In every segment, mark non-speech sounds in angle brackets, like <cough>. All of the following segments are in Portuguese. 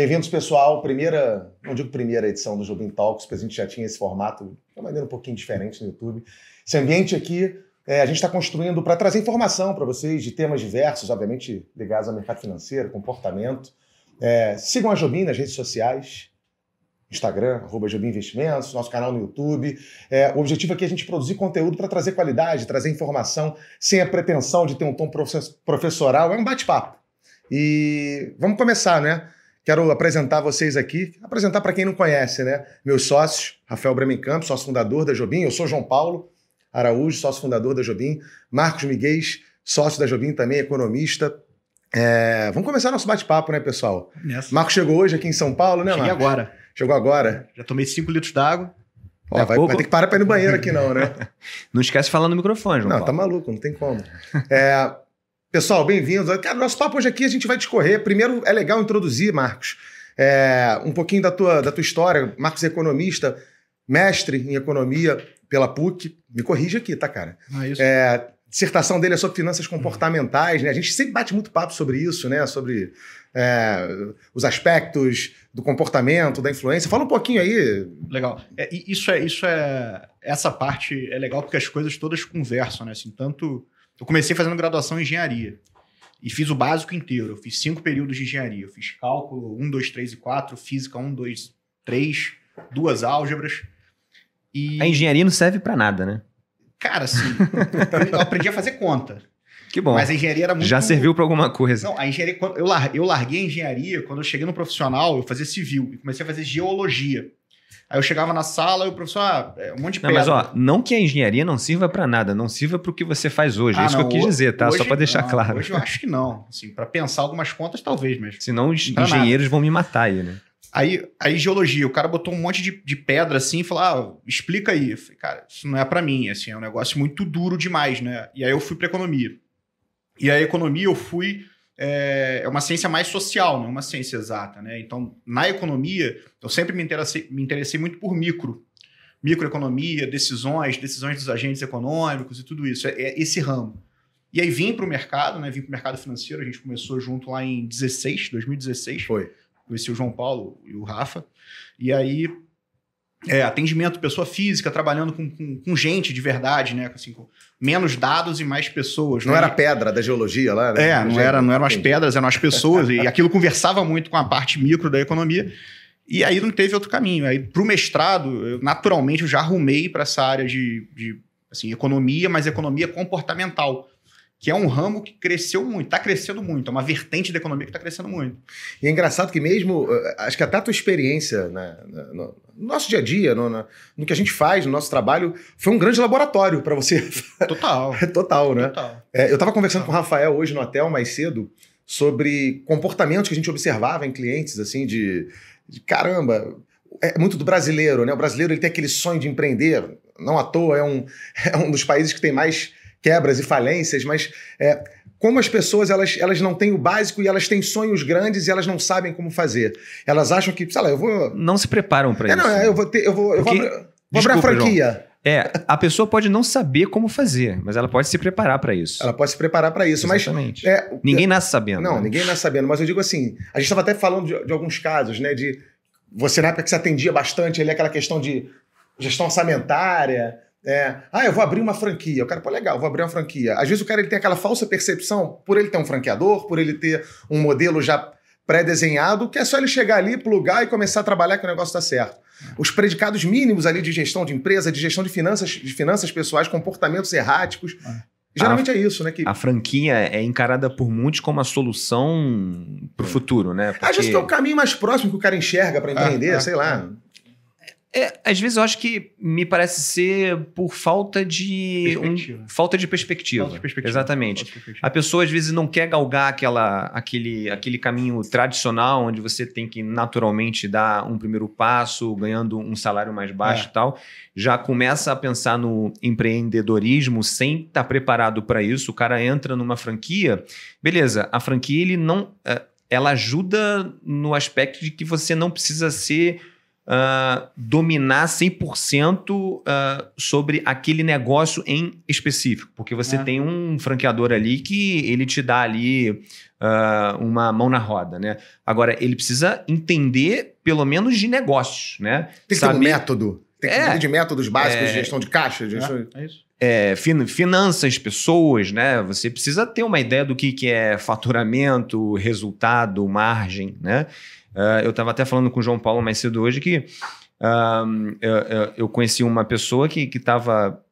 Bem-vindos, pessoal. Primeira, não digo primeira edição do Jobim Talks, porque a gente já tinha esse formato de uma maneira um pouquinho diferente no YouTube. Esse ambiente aqui é, a gente está construindo para trazer informação para vocês de temas diversos, obviamente ligados ao mercado financeiro, comportamento. É, sigam a Jobim nas redes sociais, Instagram, arroba Jobim Investimentos, nosso canal no YouTube. É, o objetivo aqui é a gente produzir conteúdo para trazer qualidade, trazer informação, sem a pretensão de ter um tom professoral. É um bate-papo. E vamos começar, né? Quero apresentar vocês aqui, apresentar para quem não conhece, né? Meus sócios, Rafael Campos, sócio fundador da Jobim, eu sou João Paulo Araújo, sócio fundador da Jobim, Marcos Miguel, sócio da Jobim também, economista. É... Vamos começar nosso bate-papo, né, pessoal? Marcos chegou hoje aqui em São Paulo, né, Marcos? agora. Chegou agora. Já tomei 5 litros d'água. Ó, vai, vai, ter que parar para ir no banheiro aqui, não, né? <laughs> não esquece de falar no microfone, João. Não, Paulo. tá maluco, não tem como. É, Pessoal, bem-vindos. Cara, nosso papo hoje aqui a gente vai discorrer. Primeiro, é legal introduzir, Marcos, é, um pouquinho da tua, da tua história. Marcos é economista, mestre em economia pela PUC. Me corrige aqui, tá, cara? Ah, isso. É, dissertação dele é sobre finanças uhum. comportamentais, né? A gente sempre bate muito papo sobre isso, né? Sobre é, os aspectos do comportamento, da influência. Fala um pouquinho aí. Legal. É, isso é, isso é, essa parte é legal porque as coisas todas conversam, né? Assim, tanto eu comecei fazendo graduação em engenharia. E fiz o básico inteiro. Eu fiz cinco períodos de engenharia. Eu fiz cálculo 1, 2, 3 e 4, física 1, 2, 3, duas álgebras. E... A engenharia não serve para nada, né? Cara, sim. eu <laughs> aprendi a fazer conta. Que bom. Mas a engenharia era muito. Já serviu para alguma coisa. Não, a engenharia. Eu larguei a engenharia quando eu cheguei no profissional, eu fazia civil e comecei a fazer geologia. Aí eu chegava na sala e o professor, ah, é um monte de pedra. Não, mas ó, não que a engenharia não sirva para nada, não sirva para o que você faz hoje. É ah, é isso não, que eu quis dizer, tá? Só para deixar não, claro. Hoje eu acho que não. Assim, para pensar algumas contas, talvez, mas. Senão os engenheiros nada. vão me matar aí, né? Aí, aí geologia, o cara botou um monte de, de pedra assim e falou: ah, explica aí. falei, cara, isso não é para mim, assim, é um negócio muito duro demais, né? E aí eu fui para economia. E a economia eu fui é, é, uma ciência mais social, não é uma ciência exata. Né? Então, na economia, eu sempre me interessei, me interessei muito por micro. Microeconomia, decisões, decisões dos agentes econômicos e tudo isso. É, é esse ramo. E aí vim para o mercado, né? vim para o mercado financeiro. A gente começou junto lá em 16, 2016. Foi. Conheci o João Paulo e o Rafa. E aí é, atendimento pessoa física, trabalhando com, com, com, gente de verdade, né? Assim, com, menos dados e mais pessoas. Não né? era pedra da geologia lá? Né? É, não, era, não eram as pedras, eram as pessoas. e <laughs> aquilo conversava muito com a parte micro da economia. E aí não teve outro caminho. Aí, para o mestrado, eu, naturalmente, eu já arrumei para essa área de, de assim, economia, mas economia comportamental que é um ramo que cresceu muito, está crescendo muito, é uma vertente da economia que está crescendo muito. E é engraçado que mesmo, eh, acho que até a tua experiência né, no, nosso dia a dia, no, no, que a gente faz, no nosso trabalho, foi um grande laboratório para você. Total. <laughs> Total, né? Total. É, eu estava conversando Total. com o Rafael hoje no hotel mais cedo sobre comportamentos que a gente observava em clientes, assim, de, de caramba... É muito do brasileiro, né? O brasileiro ele tem aquele sonho de empreender, não à toa é um, <laughs> é um dos países que tem mais quebras e falências, mas é, como as pessoas elas, elas não têm o básico e elas têm sonhos grandes e elas não sabem como fazer. Elas acham que, sei lá, eu vou. Não se preparam para é, isso. É, não, né? eu vou ter. Eu vou, Porque, eu vou, abrir, vou abrir a franquia. João, é, a pessoa pode não saber como fazer, mas ela pode se preparar para isso. Ela pode se preparar para isso, Exatamente. mas. É, ninguém é, nasce sabendo. Não, né? ninguém nasce sabendo. Mas eu digo assim: a gente estava até falando de, de alguns casos, né? De você, na época que você atendia bastante ali aquela questão de gestão orçamentária é, ah, eu vou abrir uma franquia. O cara, pô, legal, vou abrir uma franquia. Às vezes o cara ele tem aquela falsa percepção, por ele ter um franqueador, por ele ter um modelo já pré-desenhado, que é só ele chegar ali, plugar e começar a trabalhar que o negócio está certo. É. Os predicados mínimos ali de gestão de empresa, de gestão de finanças, de finanças pessoais, comportamentos erráticos. É. Geralmente a, é isso, né? Que... A franquia é encarada por muitos como a solução para o é. futuro, né? Porque... Às vezes é o caminho mais próximo que o cara enxerga para empreender, sei lá. É, às vezes eu acho que me parece ser por falta de perspectiva. Um, falta de perspectiva. Falta de perspectiva. Exatamente. De perspectiva. A pessoa às vezes não quer galgar aquela, aquele, aquele caminho tradicional onde você tem que naturalmente dar um primeiro passo, ganhando um salário mais baixo é. e tal. Já começa a pensar no empreendedorismo sem estar tá preparado para isso. O cara entra numa franquia, beleza? A franquia ele não, eh, ela ajuda no aspecto de que você não precisa ser uh, dominar 100% uh, ah, sobre aquele negócio em específico, porque você é. tem um franqueador ali que ele te dá ali uh, uma mão na roda, né? Agora, ele precisa entender pelo menos de negócios, né? Tem que Saber... ter um método. Tem que é. de métodos básicos é. de gestão de caixa. De gestão... É. é isso. É, fin finanças, pessoas, né? Você precisa ter uma ideia do que, que é faturamento, resultado, margem, né? Uh, eu estava até falando com o João Paulo mais cedo hoje que uh, eu, eu, conheci uma pessoa que estava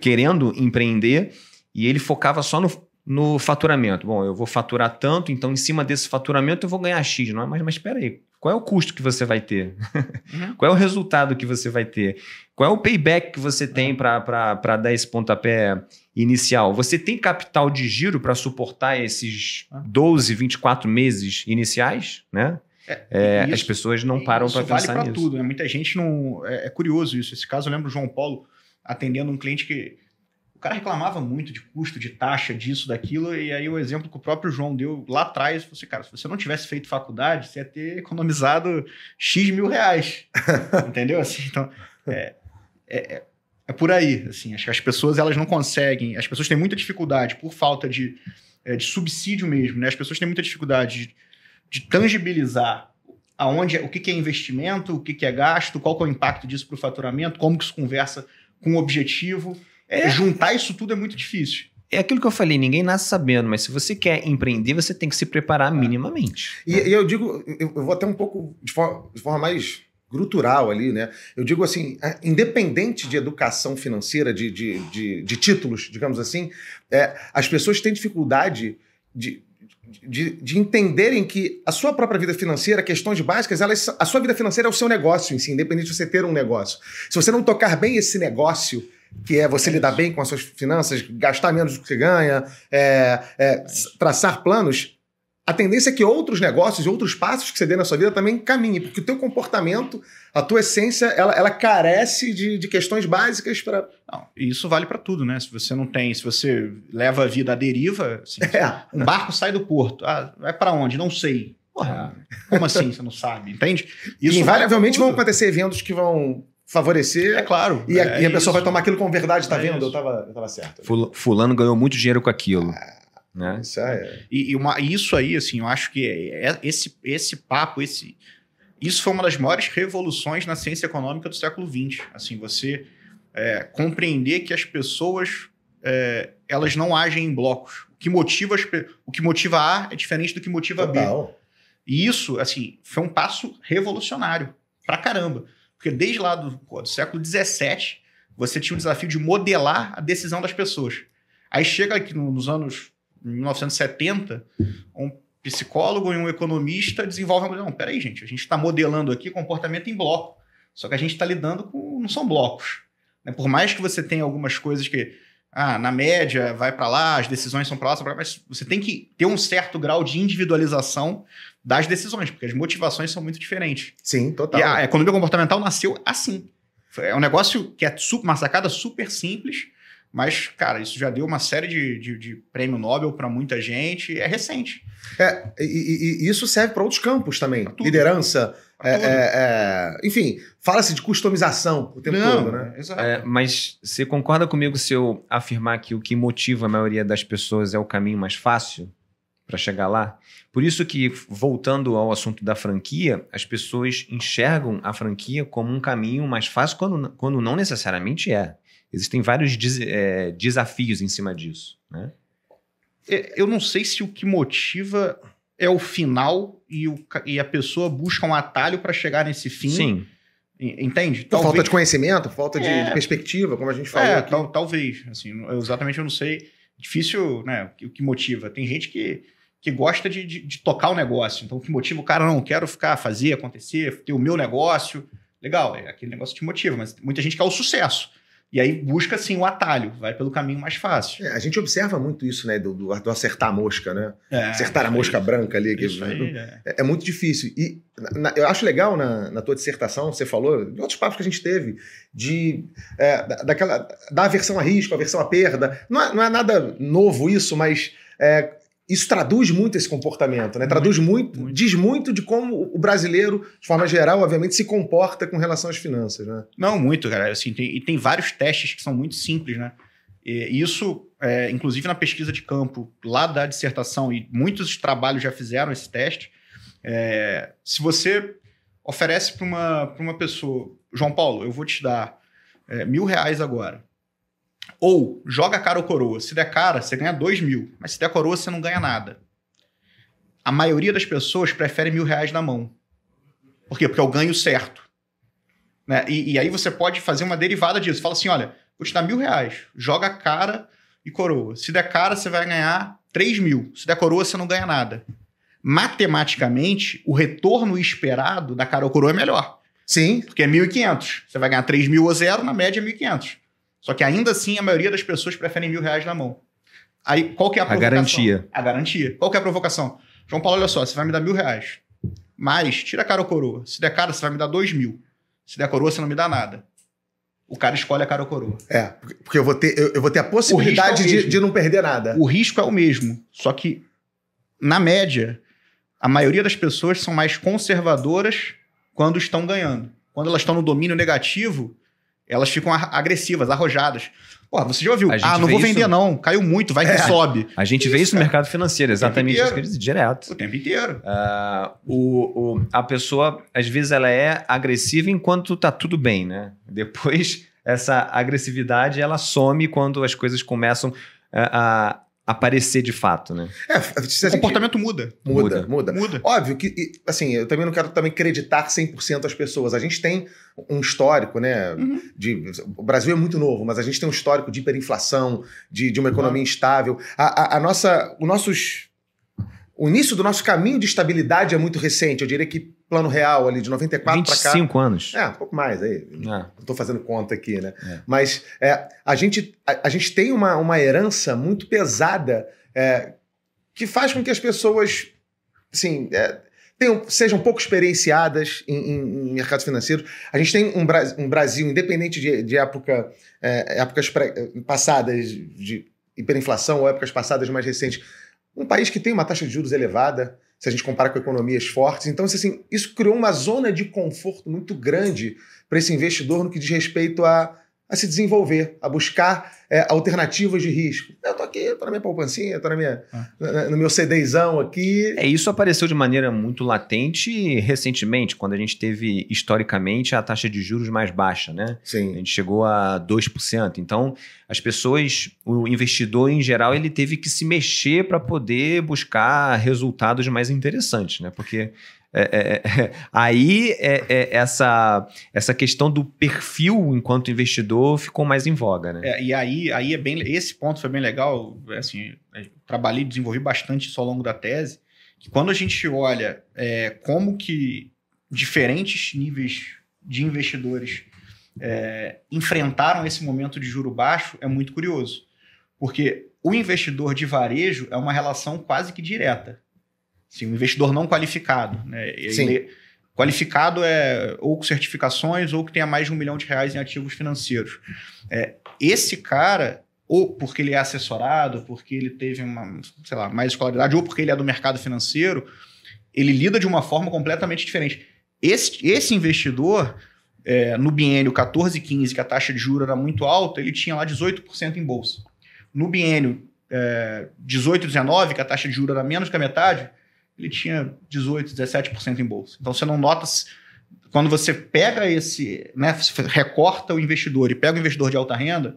querendo empreender e ele focava só no, no faturamento. Bom, eu vou faturar tanto, então em cima desse faturamento eu vou ganhar X, não é? Mas, mas espera aí, qual é o custo que você vai ter? <laughs> Uhum. qual é o resultado que você vai ter? Qual é o payback que você é. tem para dar esse pontapé inicial? Você tem capital de giro para suportar esses 12, ah. 24 meses iniciais, né? É, é, isso, as pessoas não é param para vale pensar vale nisso. tudo, né? Muita gente não... É, é, curioso isso. Esse caso, eu lembro o João Paulo atendendo um cliente que... O cara reclamava muito de custo, de taxa, disso, daquilo, e aí o exemplo que o próprio João deu lá atrás, falou assim, cara, se você não tivesse feito faculdade, você ia ter economizado X mil reais, <laughs> entendeu? Assim, então, é, é, é, é por aí, assim, acho que as pessoas elas não conseguem, as pessoas têm muita dificuldade por falta de, é, de subsídio mesmo, né? As pessoas têm muita dificuldade de, de tangibilizar aonde, é, o que, que é investimento, o que, que, é gasto, qual que é o impacto disso para o faturamento, como que isso conversa com o objetivo. É. Juntar isso tudo é muito difícil. É aquilo que eu falei, ninguém nasce sabendo, mas se você quer empreender, você tem que se preparar é. minimamente. E, e, eu digo, eu, vou até um pouco de forma, de forma mais grutural ali, né? Eu digo assim, é, independente de educação financeira, de, de, de, de títulos, digamos assim, é, as pessoas têm dificuldade de, de, de, entenderem que a sua própria vida financeira, questões básicas, elas, a sua vida financeira é o seu negócio em si, independente de você ter um negócio. Se você não tocar bem esse negócio, que é você lidar bem com as suas finanças, gastar menos do que ganha, é, é, traçar planos, a tendência é que outros negócios e outros passos que você dê na sua vida também caminhem, porque o teu comportamento, a tua essência, ela, ela carece de, de questões básicas para. Isso vale para tudo, né? Se você não tem, se você leva a vida à deriva, assim, <laughs> é. um barco sai do porto, ah, vai para onde? Não sei. Porra, é. como assim? Você não sabe, entende? Isso invariavelmente vão acontecer eventos que vão favorecer. É claro. E a, é e a pessoa vai tomar aquilo como verdade, tá é vendo? Eu tava, eu tava certo. Fulano ganhou muito dinheiro com aquilo. É. Né? Isso, é. e, e uma, isso aí, assim, eu acho que é, é, esse, esse papo, esse, isso foi uma das maiores revoluções na ciência econômica do século XX. Assim, você é, compreender que as pessoas é, elas não agem em blocos. O que motiva, as, o que motiva A é diferente do que motiva Total. B. E isso, assim, foi um passo revolucionário pra caramba. Porque desde lá do, pô, do século XVII, você tinha o desafio de modelar a decisão das pessoas. Aí chega aqui nos anos 1970, um psicólogo e um economista desenvolvem. Não, peraí, gente, a gente está modelando aqui comportamento em bloco. Só que a gente está lidando com. não são blocos. Né? Por mais que você tenha algumas coisas que. Ah, na média, vai para lá, as decisões são para lá, são pra lá, mas você tem que ter um certo grau de individualização das decisões, porque as motivações são muito diferentes. Sim, total. E a economia comportamental nasceu assim. É um negócio que é uma sacada super simples, mas, cara, isso já deu uma série de, de, de prêmio Nobel para muita gente, é recente. É, e, e isso serve para outros campos também. Tudo, Liderança, é, é, é, enfim, fala-se de customização o tempo Não, todo, né? É, é, mas você concorda comigo se eu afirmar que o que motiva a maioria das pessoas é o caminho mais fácil para chegar lá? Por isso que, voltando ao assunto da franquia, as pessoas enxergam a franquia como um caminho mais fácil quando, quando não necessariamente é existem vários des é, desafios em cima disso. Né? É, eu não sei se o que motiva é o final e, o, e a pessoa busca um atalho para chegar nesse fim. Sim. Entende? Então, talvez... Falta de conhecimento, falta de, é... de perspectiva, como a gente falou. É, tal, talvez. Assim, exatamente eu não sei. Difícil, né? O que motiva. Tem gente que, que gosta de, de, de tocar o negócio. Então, o que motiva o cara? Não, quero ficar, fazer, acontecer, ter o meu negócio. Legal, é aquele negócio te motiva, mas muita gente quer o sucesso. E aí busca, sim, o atalho, vai pelo caminho mais fácil. É, a gente observa muito isso, né, do, do acertar a mosca, né? É, acertar a mosca isso. branca ali. Que, aí, né? é. é. muito difícil. E na, eu acho legal na, na, tua dissertação, você falou, em outros papos que a gente teve, de é, da, daquela, da aversão a risco, aversão a perda. Não é, não é nada novo isso, mas é, isso traduz muito esse comportamento, né? Traduz muito, muito, diz muito de como o brasileiro, de forma geral, obviamente, se comporta com relação às finanças, né? Não, muito, cara. Assim, tem, e tem vários testes que são muito simples, né? E isso, é, inclusive na pesquisa de campo, lá da dissertação, e muitos trabalhos já fizeram esse teste. É, se você oferece para uma, uma pessoa, João Paulo, eu vou te dar é, mil reais agora. Ou joga cara ou coroa. Se der cara, você ganha 2 mil. Mas se der coroa, você não ganha nada. A maioria das pessoas prefere mil reais na mão. Por quê? Porque é o ganho certo. Né? E, e, aí você pode fazer uma derivada disso. Fala assim: olha, vou te dar mil reais, joga cara e coroa. Se der cara, você vai ganhar 3 mil. Se der coroa, você não ganha nada. Matematicamente, o retorno esperado da cara ou coroa é melhor. Sim. Porque é 1.500. Você vai ganhar 3 mil ou zero, na média é 1.500. Só que ainda assim a maioria das pessoas preferem mil reais na mão. Aí qual que é a provocação? A garantia. A garantia. Qual que é a provocação? João Paulo, olha só, você vai me dar mil reais. Mas, tira a cara ou coroa. Se der cara, você vai me dar dois mil. Se der coroa, você não me dá nada. O cara escolhe a cara ou coroa. É, porque eu vou ter, eu, eu vou ter a possibilidade é de, de não perder nada. O risco é o mesmo. Só que, na média, a maioria das pessoas são mais conservadoras quando estão ganhando. Quando elas estão no domínio negativo, elas ficam agressivas, arrojadas. Pô, você já ouviu? Ah, não vou vender isso... não, caiu muito, vai que é. sobe. A gente isso, vê isso cara. no mercado financeiro, exatamente isso que eu disse, direto. O tempo inteiro. Uh, o, o, a pessoa, às vezes, ela é agressiva enquanto tá tudo bem, né? Depois, <laughs> essa agressividade, ela some quando as coisas começam a aparecer de fato, né? É, o comportamento muda. Muda, muda. Muda. Óbvio que, assim, eu também não quero também acreditar 100% as pessoas. A gente tem um histórico, né? Uhum. De, o Brasil é muito novo, mas a gente tem um histórico de hiperinflação, de, de uma economia uhum. instável. A, a, a nossa, os nossos o início do nosso caminho de estabilidade é muito recente. Eu diria que plano real ali de 94 para cá. 25 anos. É, um pouco mais aí. É. Não estou fazendo conta aqui, né? É. Mas é, a, gente, a, a, gente tem uma, uma herança muito pesada é, que faz com que as pessoas, assim, é, tenham, sejam pouco experienciadas em, em, em mercados financeiros. A gente tem um, Bra um Brasil, independente de, de época, é, épocas passadas de hiperinflação ou épocas passadas mais recentes, um país que tem uma taxa de juros elevada, se a gente compara com economias fortes. Então, assim, isso criou uma zona de conforto muito grande para esse investidor no que diz respeito a a se desenvolver, a buscar é, alternativas de risco. Eu tô aqui, tô na minha poupancinha, tô na minha, ah. no meu CDzão aqui. É, isso apareceu de maneira muito latente recentemente, quando a gente teve, historicamente, a taxa de juros mais baixa, né? Sim. A gente chegou a 2%. Então, as pessoas, o investidor em geral, ele teve que se mexer para poder buscar resultados mais interessantes, né? Porque é é, é, é, aí é, essa, essa questão do perfil enquanto investidor ficou mais em voga, né? e aí, aí é bem esse ponto foi bem legal, assim, trabalhei, desenvolvi bastante isso ao longo da tese, que quando a gente olha como que diferentes níveis de investidores é, enfrentaram esse momento de juro baixo é muito curioso, porque o investidor de varejo é uma relação quase que direta. Assim, um investidor não qualificado. Né? Ele, qualificado é ou com certificações ou que tenha mais de um milhão de reais em ativos financeiros. É, esse cara, ou porque ele é assessorado, porque ele teve uma, sei lá, mais escolaridade, ou porque ele é do mercado financeiro, ele lida de uma forma completamente diferente. Esse, esse investidor, é, no biênio 14 15, que a taxa de juros era muito alta, ele tinha lá 18% em bolsa. No biênio é, 18 19, que a taxa de juros era menos que a metade, ele tinha 18, 17% em bolsa. Então você não nota quando você pega esse, né, recorta o investidor e pega o investidor de alta renda,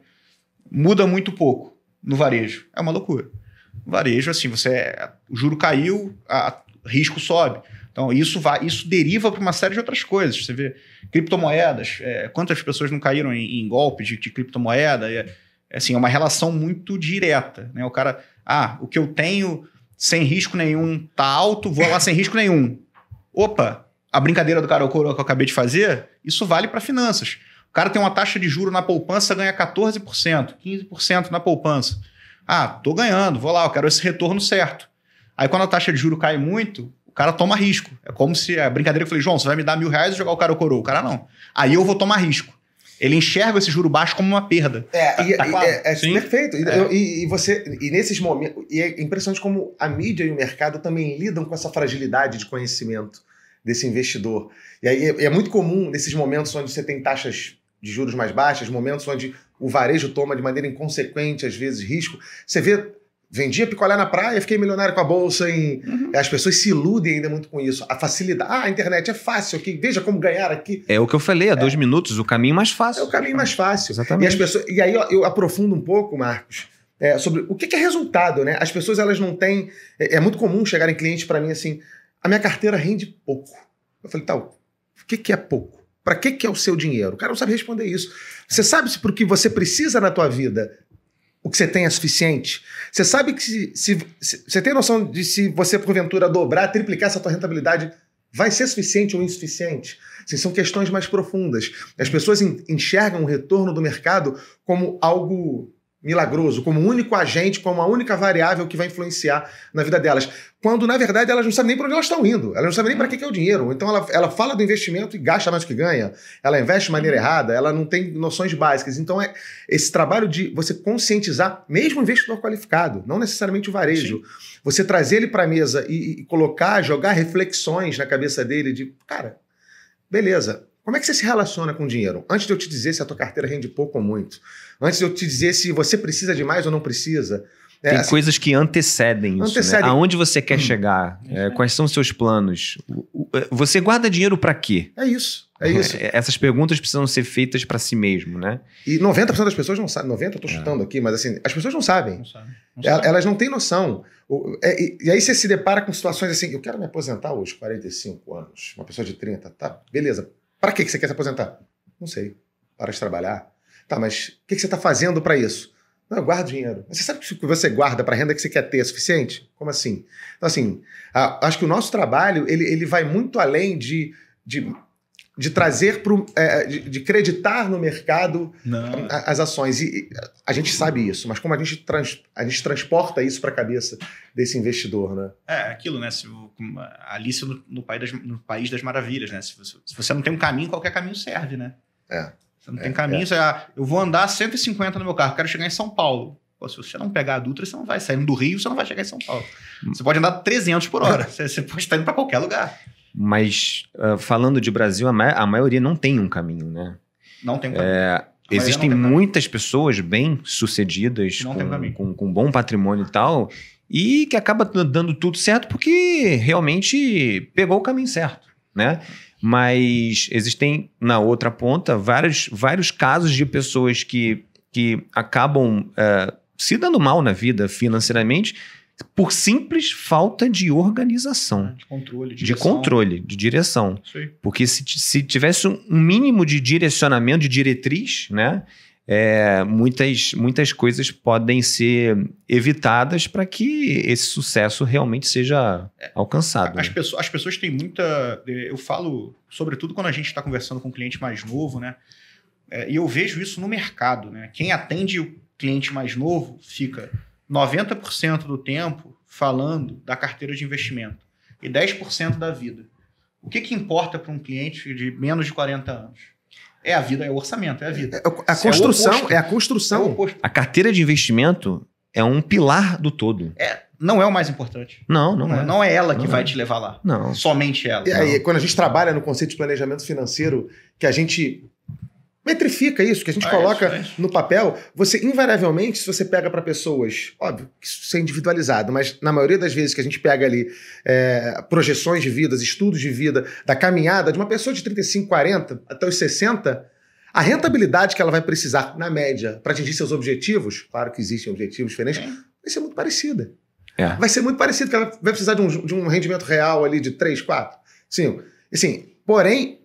muda muito pouco no varejo. É uma loucura. No varejo assim, você o juro caiu, a, risco sobe. Então isso vai, isso deriva para uma série de outras coisas. Você vê criptomoedas, é, quantas pessoas não caíram em, em golpe de, de criptomoeda? É, é assim, é uma relação muito direta, né? O cara, ah, o que eu tenho sem risco nenhum, tá alto, vou lá sem risco nenhum. Opa, a brincadeira do cara ou coroa que eu acabei de fazer, isso vale para finanças. O cara tem uma taxa de juro na poupança, ganha 14%, 15% na poupança. Ah, tô ganhando, vou lá, eu quero esse retorno certo. Aí quando a taxa de juro cai muito, o cara toma risco. É como se é a brincadeira que eu falei, João, você vai me dar mil reais e jogar o cara ou coroa? O cara não. Aí eu vou tomar risco. Ele enxerga esse juro baixo como uma perda. É, tá, e, é, tá é, é perfeito. E, é. e, e, você, e nesses momentos, e é impressionante como a mídia e o mercado também lidam com essa fragilidade de conhecimento desse investidor. E aí é, é muito comum nesses momentos onde você tem taxas de juros mais baixas, momentos onde o varejo toma de maneira inconsequente, às vezes, risco. Você vê Vendia picolé na praia, fiquei milionário com a bolsa. Em... Uhum. As pessoas se iludem ainda muito com isso. A facilidade. Ah, a internet é fácil aqui, veja como ganhar aqui. É o que eu falei, há é. dois minutos, o caminho mais fácil. É o caminho mais fácil. Exatamente. E, as pessoas... e aí eu aprofundo um pouco, Marcos, é, sobre o que é resultado, né? As pessoas elas não têm. É, é muito comum chegarem clientes para mim assim: a minha carteira rende pouco. Eu falei, tal, o que, que é pouco? Para que, que é o seu dinheiro? O cara não sabe responder isso. Você sabe se para o que você precisa na tua vida o que você tem é suficiente? Você sabe que se, se, se, você tem noção de se você porventura dobrar, triplicar essa tua rentabilidade, vai ser suficiente ou insuficiente? Assim, são questões mais profundas. As pessoas enxergam o retorno do mercado como algo milagroso, como o único agente, como a única variável que vai influenciar na vida delas. Quando, na verdade, elas não sabem nem para onde elas estão indo. Elas não sabem nem para que, que é o dinheiro. Então, ela, ela fala do investimento e gasta mais do que ganha. Ela investe de maneira errada. Ela não tem noções básicas. Então, é esse trabalho de você conscientizar, mesmo o investidor qualificado, não necessariamente o varejo. Sim. Você trazer ele para a mesa e, e colocar, jogar reflexões na cabeça dele de, cara, beleza, como é que você se relaciona com o dinheiro? Antes de eu te dizer se a tua carteira rende pouco ou muito, antes de eu te dizer se você precisa de mais ou não precisa. É, Tem assim, coisas que antecedem isso. Né? Antecedem. Né? Aonde você quer hum. chegar? É, quais são os seus planos? É, você guarda dinheiro para quê? É isso. É, é isso. Essas perguntas precisam ser feitas para si mesmo, né? E 90% das pessoas não sabem. 90% eu estou chutando é. aqui, mas assim, as pessoas não sabem. Não sabem. Não sabem. Elas não têm noção. E aí você se depara com situações assim, eu quero me aposentar hoje, 45 anos, uma pessoa de 30, tá? Beleza, para que você quer se aposentar? Não sei. Para de trabalhar. Tá, mas o que você está fazendo para isso? Não, eu guardo dinheiro. Mas você sabe que o que você guarda para a renda que você quer ter é suficiente? Como assim? Então, assim, acho que o nosso trabalho ele, ele vai muito além de, de de trazer para é, é de, creditar no mercado as ações. E a gente sabe isso, mas como a gente, trans, a gente transporta isso para a cabeça desse investidor, né? É aquilo, né? Se, Alice no, no, país das, no País das Maravilhas, né? Se você, se você não tem um caminho, qualquer caminho serve, né? É. Você não é, tem caminho, é. você, ah, eu vou andar 150 no meu carro, quero chegar em São Paulo. Pô, se você não pegar a Dutra, você não vai saindo do Rio, você não vai chegar em São Paulo. Hum. Você pode andar 300 por hora, você, você pode estar indo para qualquer lugar. Mas uh, falando de Brasil, a, ma a, maioria não tem um caminho, né? Não tem um é, caminho. É, existem muitas caminho. pessoas bem sucedidas, com, com, com bom patrimônio e tal, e que acaba dando tudo certo porque realmente pegou o caminho certo, né? Mas existem na outra ponta vários, vários casos de pessoas que, que acabam uh, se dando mal na vida financeiramente por simples falta de organização. De controle, de, de controle, de direção. Porque se, se tivesse um mínimo de direcionamento, de diretriz, né? É, muitas, muitas coisas podem ser evitadas para que esse sucesso realmente seja alcançado. As, né? pessoas, as pessoas têm muita. É, eu falo, sobretudo quando a gente está conversando com um cliente mais novo, né? É, e eu vejo isso no mercado, né? Quem atende o cliente mais novo fica 90% do tempo falando da carteira de investimento e 10% da vida. O que, que importa para um cliente de menos de 40 anos? É a vida, é o orçamento, é a vida. É, é, é a é construção, é, é a construção. É a carteira de investimento é um pilar do todo. É, não é o mais importante. Não, não, não é. Não é ela que vai te levar lá. Não. Somente ela. E aí, quando a gente trabalha no conceito de planejamento financeiro, que a gente metrifica isso, que a gente ah, é coloca isso, no papel. Você, invariavelmente, se você pega para pessoas, óbvio, isso é individualizado, mas na maioria das vezes que a gente pega ali é, projeções de vidas, estudos de vida, da caminhada de uma pessoa de 35, 40 até os 60, a rentabilidade que ela vai precisar, na média, para atingir seus objetivos, claro que existem objetivos diferentes, é. vai ser muito parecida. É. Vai ser muito parecido, que ela vai precisar de um, de um rendimento real ali de 3, 4, 5. Assim, porém,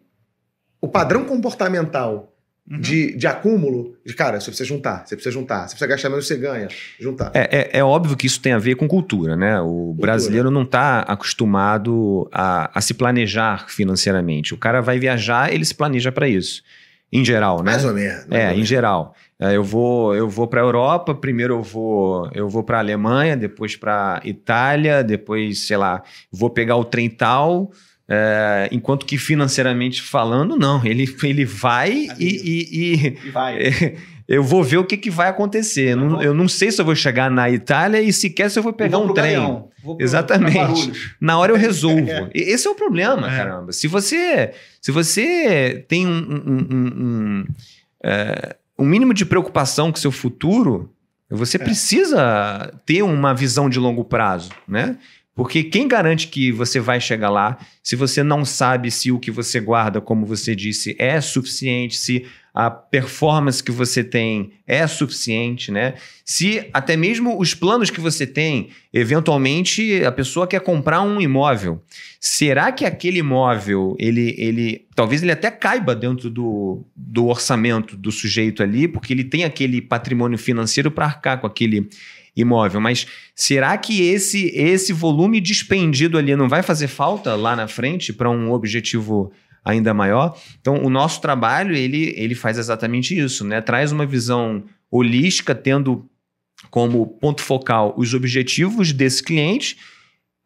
o padrão comportamental Uhum. De, de acúmulo, de cara, você precisa juntar, você precisa juntar, você precisa gastar menos, você ganha, juntar. É, é, é óbvio que isso tem a ver com cultura, né? O cultura. brasileiro não está acostumado a, a se planejar financeiramente. O cara vai viajar, ele se planeja para isso. Em geral, né? Mais ou menos. é, em geral. É, eu vou, eu vou para a Europa, primeiro eu vou, eu vou para a Alemanha, depois para Itália, depois, sei lá, vou pegar o trem tal, é, enquanto que financeiramente falando, não. Ele, ele vai tá e. e, e vai. É, <laughs> eu vou ver o que, que vai acontecer. Tá não, eu não sei se eu vou chegar na Itália e sequer se eu vou pegar vou um trem. Gaião, Exatamente. Na hora eu resolvo. é. <laughs> Esse é o problema, é. caramba. Se você, se você tem um, um, um, um é, mínimo de preocupação com seu futuro, você é. precisa ter uma visão de longo prazo, né? Porque quem garante que você vai chegar lá se você não sabe se o que você guarda, como você disse, é suficiente, se a performance que você tem é suficiente, né? Se até mesmo os planos que você tem, eventualmente a pessoa quer comprar um imóvel, será que aquele imóvel, ele, ele talvez ele até caiba dentro do, do orçamento do sujeito ali, porque ele tem aquele patrimônio financeiro para arcar com aquele imóvel. Mas será que esse, esse volume despendido ali não vai fazer falta lá na frente para um objetivo ainda maior? Então, o nosso trabalho ele, ele faz exatamente isso, né? Traz uma visão holística, tendo como ponto focal os objetivos desse cliente.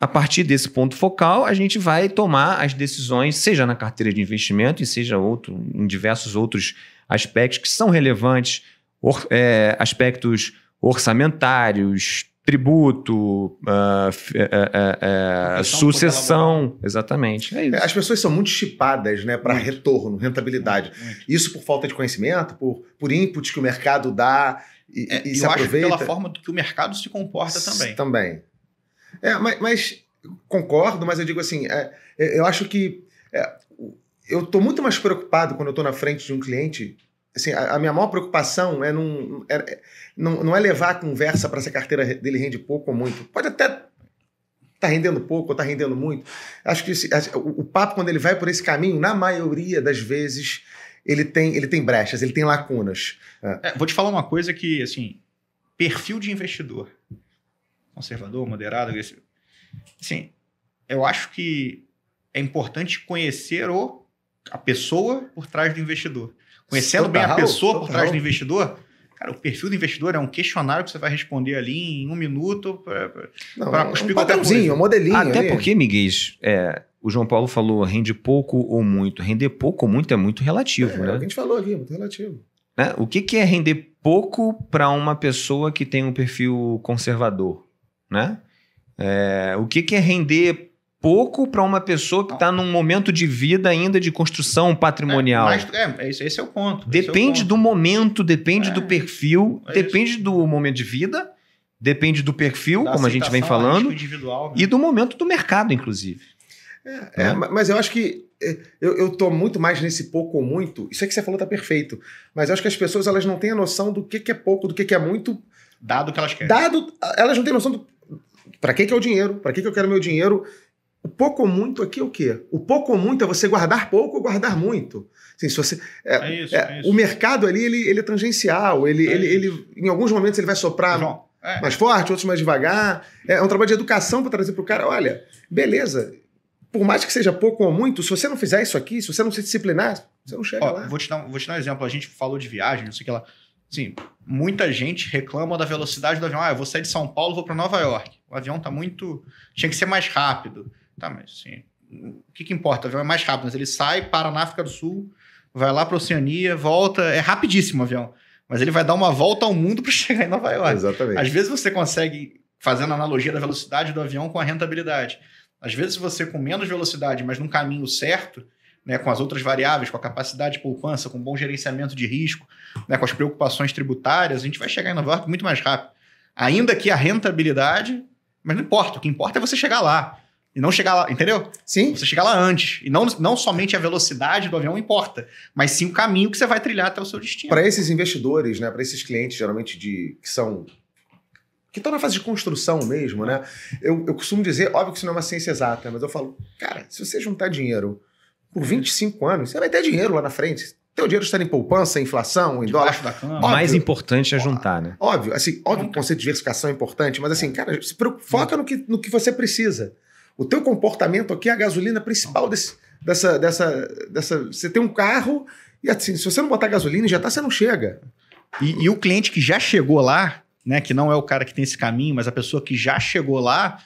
A partir desse ponto focal, a gente vai tomar as decisões, seja na carteira de investimento e seja outro, em diversos outros aspectos que são relevantes, or, é, aspectos orçamentários, tributo, uh, uh, uh, sucessão. Exatamente. É, é As pessoas são muito chipadas né, para retorno, rentabilidade. Muito. Isso por falta de conhecimento, por, por inputs que o mercado dá e, é, e, se eu aproveita. Acho pela forma que o mercado se comporta também. Também. É, mas, mas concordo, mas eu digo assim, é, é eu acho que é, eu estou muito mais preocupado quando eu estou na frente de um cliente Assim, a, a minha maior preocupação é não, é, é não, não é levar a conversa para se a carteira dele rende pouco ou muito. Pode até tá rendendo pouco ou tá rendendo muito. Acho que esse, o, o papo, quando ele vai por esse caminho, na maioria das vezes, ele tem, ele tem brechas, ele tem lacunas. É, é vou te falar uma coisa que, assim, perfil de investidor. Conservador, moderado, agressivo. Assim, eu acho que é importante conhecer o, a pessoa por trás do investidor. Conhecendo total, bem a pessoa total. por trás do investidor, Cara, o perfil do investidor é um questionário que você vai responder ali em um minuto para cuspir é um padrãozinho, é um modelinho. Até ali. porque, Miguel, é, o João Paulo falou rende pouco ou muito. Render pouco ou muito é muito relativo, é, é né? É o que a gente falou aqui, é muito relativo. Né? O que, que é render pouco para uma pessoa que tem um perfil conservador, né? É, o que, que é render pouco para uma pessoa que está num momento de vida ainda de construção patrimonial. É, mas, é esse, é esse, é o ponto. Depende é o ponto. do momento, depende é, do perfil, é depende do momento de vida, depende do perfil, da como a gente vem falando, né? e do momento do mercado, inclusive. É, é né? mas eu acho que eu, eu tô muito mais nesse pouco ou muito. Isso é que você falou tá perfeito. Mas eu acho que as pessoas elas não têm a noção do que, que é pouco, do que, que é muito. Dado que elas querem. Dado, elas não têm noção do para que, que é o dinheiro? Para que, que eu quero meu dinheiro? O pouco ou muito então, aqui é o quê? O pouco ou muito então, é você guardar pouco ou guardar muito. Assim, se você, é, é isso, é, é isso. O mercado ali ele, ele é tangencial, ele, é ele, ele, em alguns momentos ele vai soprar João, é. mais forte, outros mais devagar. É um trabalho de educação para trazer para o cara, olha, beleza, por mais que seja pouco ou muito, se você não fizer isso aqui, se você não se disciplinar, você não chega Ó, lá. Vou te, dar, vou te dar um exemplo. A gente falou de viagem, não sei o que lá. Sim, muita gente reclama da velocidade do avião. Ah, eu vou sair de São Paulo, vou para Nova York. O avião tá muito. Tinha que ser mais rápido. Tá, mas sim o que, que importa? O avião é mais rápido, mas ele sai, para na África do Sul, vai lá para Oceania, volta. É rapidíssimo o avião. Mas ele vai dar uma volta ao mundo para <laughs> chegar em Nova York. Exatamente. Às vezes você consegue, fazendo analogia da velocidade do avião com a rentabilidade. Às vezes você com menos velocidade, mas num caminho certo, né, com as outras variáveis, com a capacidade de poupança, com bom gerenciamento de risco, né, com as preocupações tributárias, a gente vai chegar em Nova York muito mais rápido. Ainda que a rentabilidade, mas não importa, o que importa é você chegar lá. E não chegar lá, entendeu? Sim. Você chegar lá antes. E não, não somente a velocidade do avião importa, mas sim o caminho que você vai trilhar até o seu destino. Para esses investidores, né, para esses clientes geralmente de que são que estão na fase de construção mesmo, né? Eu, eu costumo dizer, óbvio que isso não é uma ciência exata, mas eu falo, cara, se você juntar dinheiro por 25 anos, você vai ter dinheiro lá na frente. Teu dinheiro está em poupança, em inflação, em dólar. Da cama. Óbvio, mais importante é juntar, né? Óbvio, assim, óbvio que o conceito de diversificação é importante, mas assim, é. cara, se foca no que, no que você precisa. O teu comportamento aqui é a gasolina principal desse, dessa, dessa, dessa. Você tem um carro e assim, se você não botar gasolina já tá, você não chega. E, e o cliente que já chegou lá, né? Que não é o cara que tem esse caminho, mas a pessoa que já chegou lá,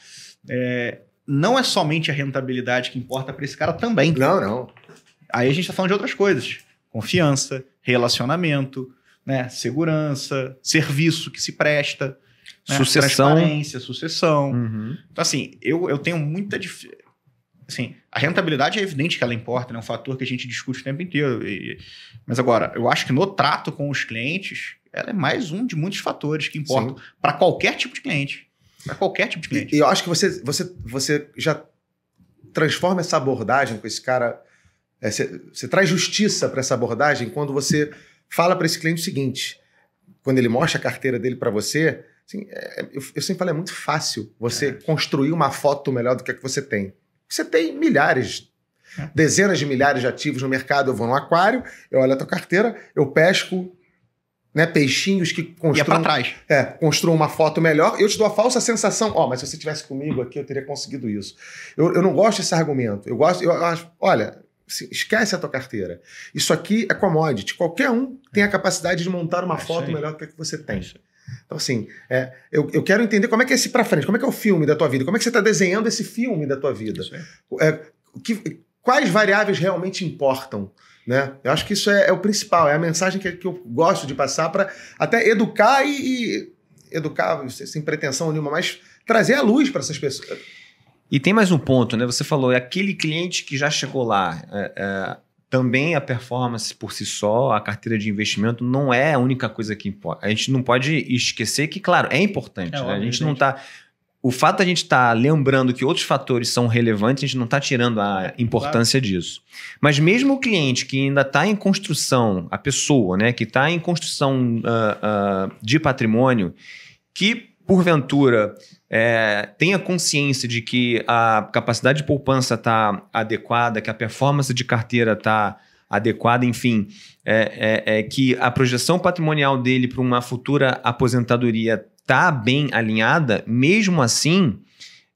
é, não é somente a rentabilidade que importa para esse cara também. Não, não. Aí a gente está falando de outras coisas: confiança, relacionamento, né, segurança, serviço que se presta. Né? Sucessão. Transparência, sucessão. Uhum. Então, assim, eu, eu tenho muita. Assim, a rentabilidade é evidente que ela importa, né? é né? um fator que a gente discute o tempo inteiro. E... Mas agora, eu acho que no trato com os clientes, ela é mais um de muitos fatores que importam para qualquer tipo de cliente. Para qualquer tipo de cliente. E, eu acho que você, você, você já transforma essa abordagem com esse cara. É, você, você traz justiça para essa abordagem quando você fala para esse cliente o seguinte: quando ele mostra a carteira dele para você, Assim, é, eu, eu, sempre falo, é muito fácil você é. construir uma foto melhor do que a que você tem. Você tem milhares, é. dezenas de milhares de ativos no mercado. Eu vou no aquário, eu olho a tua carteira, eu pesco né, peixinhos que é construam, é, construam uma foto melhor, eu te dou a falsa sensação, ó, oh, mas se você tivesse comigo aqui, eu teria conseguido isso. Eu, eu não gosto desse argumento. Eu gosto, eu, eu acho, olha, esquece a tua carteira. Isso aqui é commodity. Qualquer um tem é. a capacidade de montar uma é foto melhor do que a que você tem. É então, assim, é, eu, eu quero entender como é que é esse para frente, como é que é o filme da tua vida, como é que você está desenhando esse filme da tua vida. É, que, quais variáveis realmente importam? Né? Eu acho que isso é, é o principal, é a mensagem que, que eu gosto de passar para até educar e, e educar, sem pretensão nenhuma, mas trazer a luz para essas pessoas. E tem mais um ponto, né? Você falou, é aquele cliente que já chegou lá. É, é, também a performance por si só, a carteira de investimento, não é a única coisa que importa. A gente não pode esquecer que, claro, é importante. É né? A gente não está. O fato de a gente estar tá lembrando que outros fatores são relevantes, a gente não está tirando a é, importância claro. disso. Mas mesmo o cliente que ainda está em construção, a pessoa né, que está em construção uh, uh, de patrimônio, que porventura, é, tenha consciência de que a capacidade de poupança está adequada, que a performance de carteira está adequada, enfim, é, é, é, que a projeção patrimonial dele para uma futura aposentadoria está bem alinhada, mesmo assim,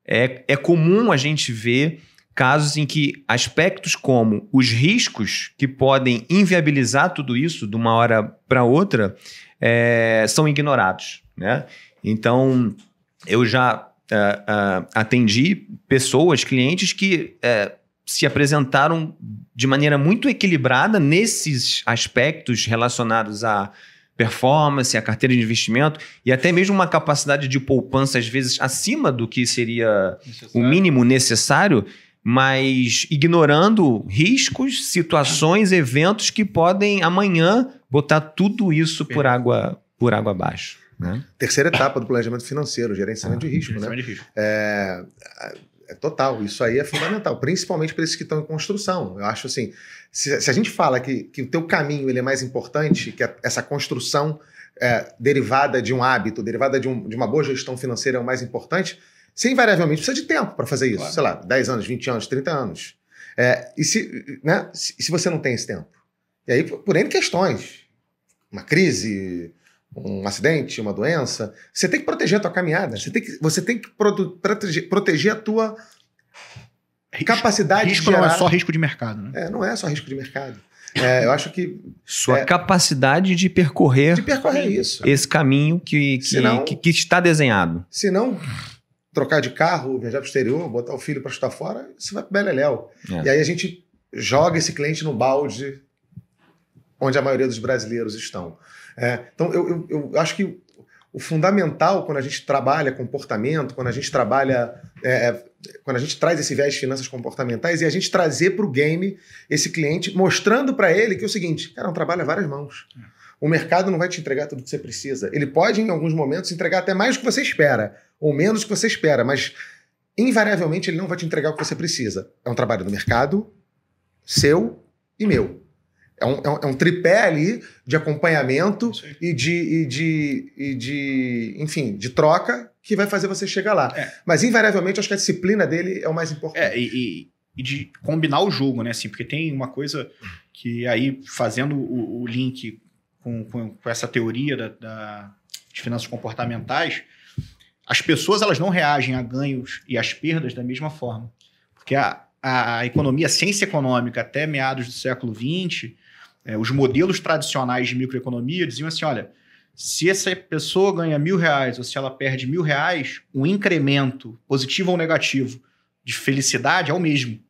é, é comum a gente ver casos em que aspectos como os riscos que podem inviabilizar tudo isso de uma hora para outra é, são ignorados. Né? Então, eu já uh, uh, atendi pessoas, clientes que uh, se apresentaram de maneira muito equilibrada nesses aspectos relacionados a performance, a carteira de investimento e até mesmo uma capacidade de poupança, às vezes, acima do que seria necessário. o mínimo necessário, mas ignorando riscos, situações, eventos que podem amanhã botar tudo isso por água, por água abaixo. Né? Terceira etapa do planejamento financeiro, gerenciamento ah, de risco. Né? Gerenciamento né? de risco. É, é, é, total, isso aí é fundamental, principalmente para esses que estão em construção. Eu acho assim, se, se, a gente fala que, que o teu caminho ele é mais importante, que a, essa construção é, derivada de um hábito, derivada de, um, de uma boa gestão financeira é o mais importante, você invariavelmente precisa de tempo para fazer isso. Claro. Sei lá, 10 anos, 20 anos, 30 anos. É, e se, né, se, se, você não tem esse tempo? E aí, por, N questões, uma crise, um acidente, uma doença, você tem que proteger a tua caminhada, você tem que, você tem que proteger, proteger a tua risco, capacidade risco de gerar... não é só risco de mercado, né? É, não é só risco de mercado. É, eu acho que. Sua é, capacidade de percorrer. De percorrer isso. Esse caminho que, que, senão, que, que, está desenhado. Se não trocar de carro, viajar para o exterior, botar o filho para chutar fora, você vai para Beleléu. É. E aí a gente joga esse cliente no balde onde a maioria dos brasileiros estão. É, então, eu, eu, eu, acho que o fundamental quando a gente trabalha comportamento, quando a gente trabalha. É, é quando a gente traz esse viés de finanças comportamentais, é a gente trazer para o game esse cliente, mostrando para ele que é o seguinte: cara, é um trabalho a é várias mãos. É. O mercado não vai te entregar tudo que você precisa. Ele pode, em alguns momentos, entregar até mais do que você espera, ou menos do que você espera, mas invariavelmente ele não vai te entregar o que você precisa. É um trabalho do mercado, seu e meu. É, é um, é um, tripé ali de acompanhamento e de, e, de, e de, enfim, de troca que vai fazer você chegar lá. É. Mas, invariavelmente, acho que a disciplina dele é o mais importante. É, e, e, de combinar o jogo, né? Assim, porque tem uma coisa que aí, fazendo o, o link com, com, com, essa teoria da, da, de finanças comportamentais, as pessoas elas não reagem a ganhos e às perdas da mesma forma. Porque a, a economia, a ciência econômica até meados do século XX, é, os modelos tradicionais de microeconomia diziam assim: olha, se essa pessoa ganha mil reais ou se ela perde mil reais, o um incremento, positivo ou negativo, de felicidade é o mesmo.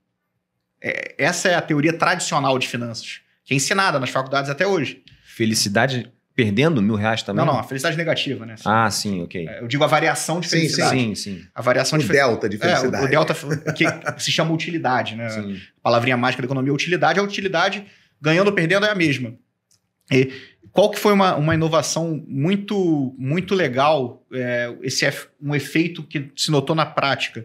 É, essa é a teoria tradicional de finanças, que é ensinada nas faculdades até hoje. Felicidade perdendo mil reais também? Não, não, a felicidade negativa, né? Assim, ah, sim, ok. É, eu digo a variação de felicidade. Sim, sim. sim. A variação o de delta de felicidade. É, o, o delta que se chama utilidade, né? Sim. A palavrinha mágica da economia, utilidade é utilidade ganhando ou perdendo é a mesma. E qual que foi uma, uma inovação muito, muito legal, é, esse um efeito que se notou na prática?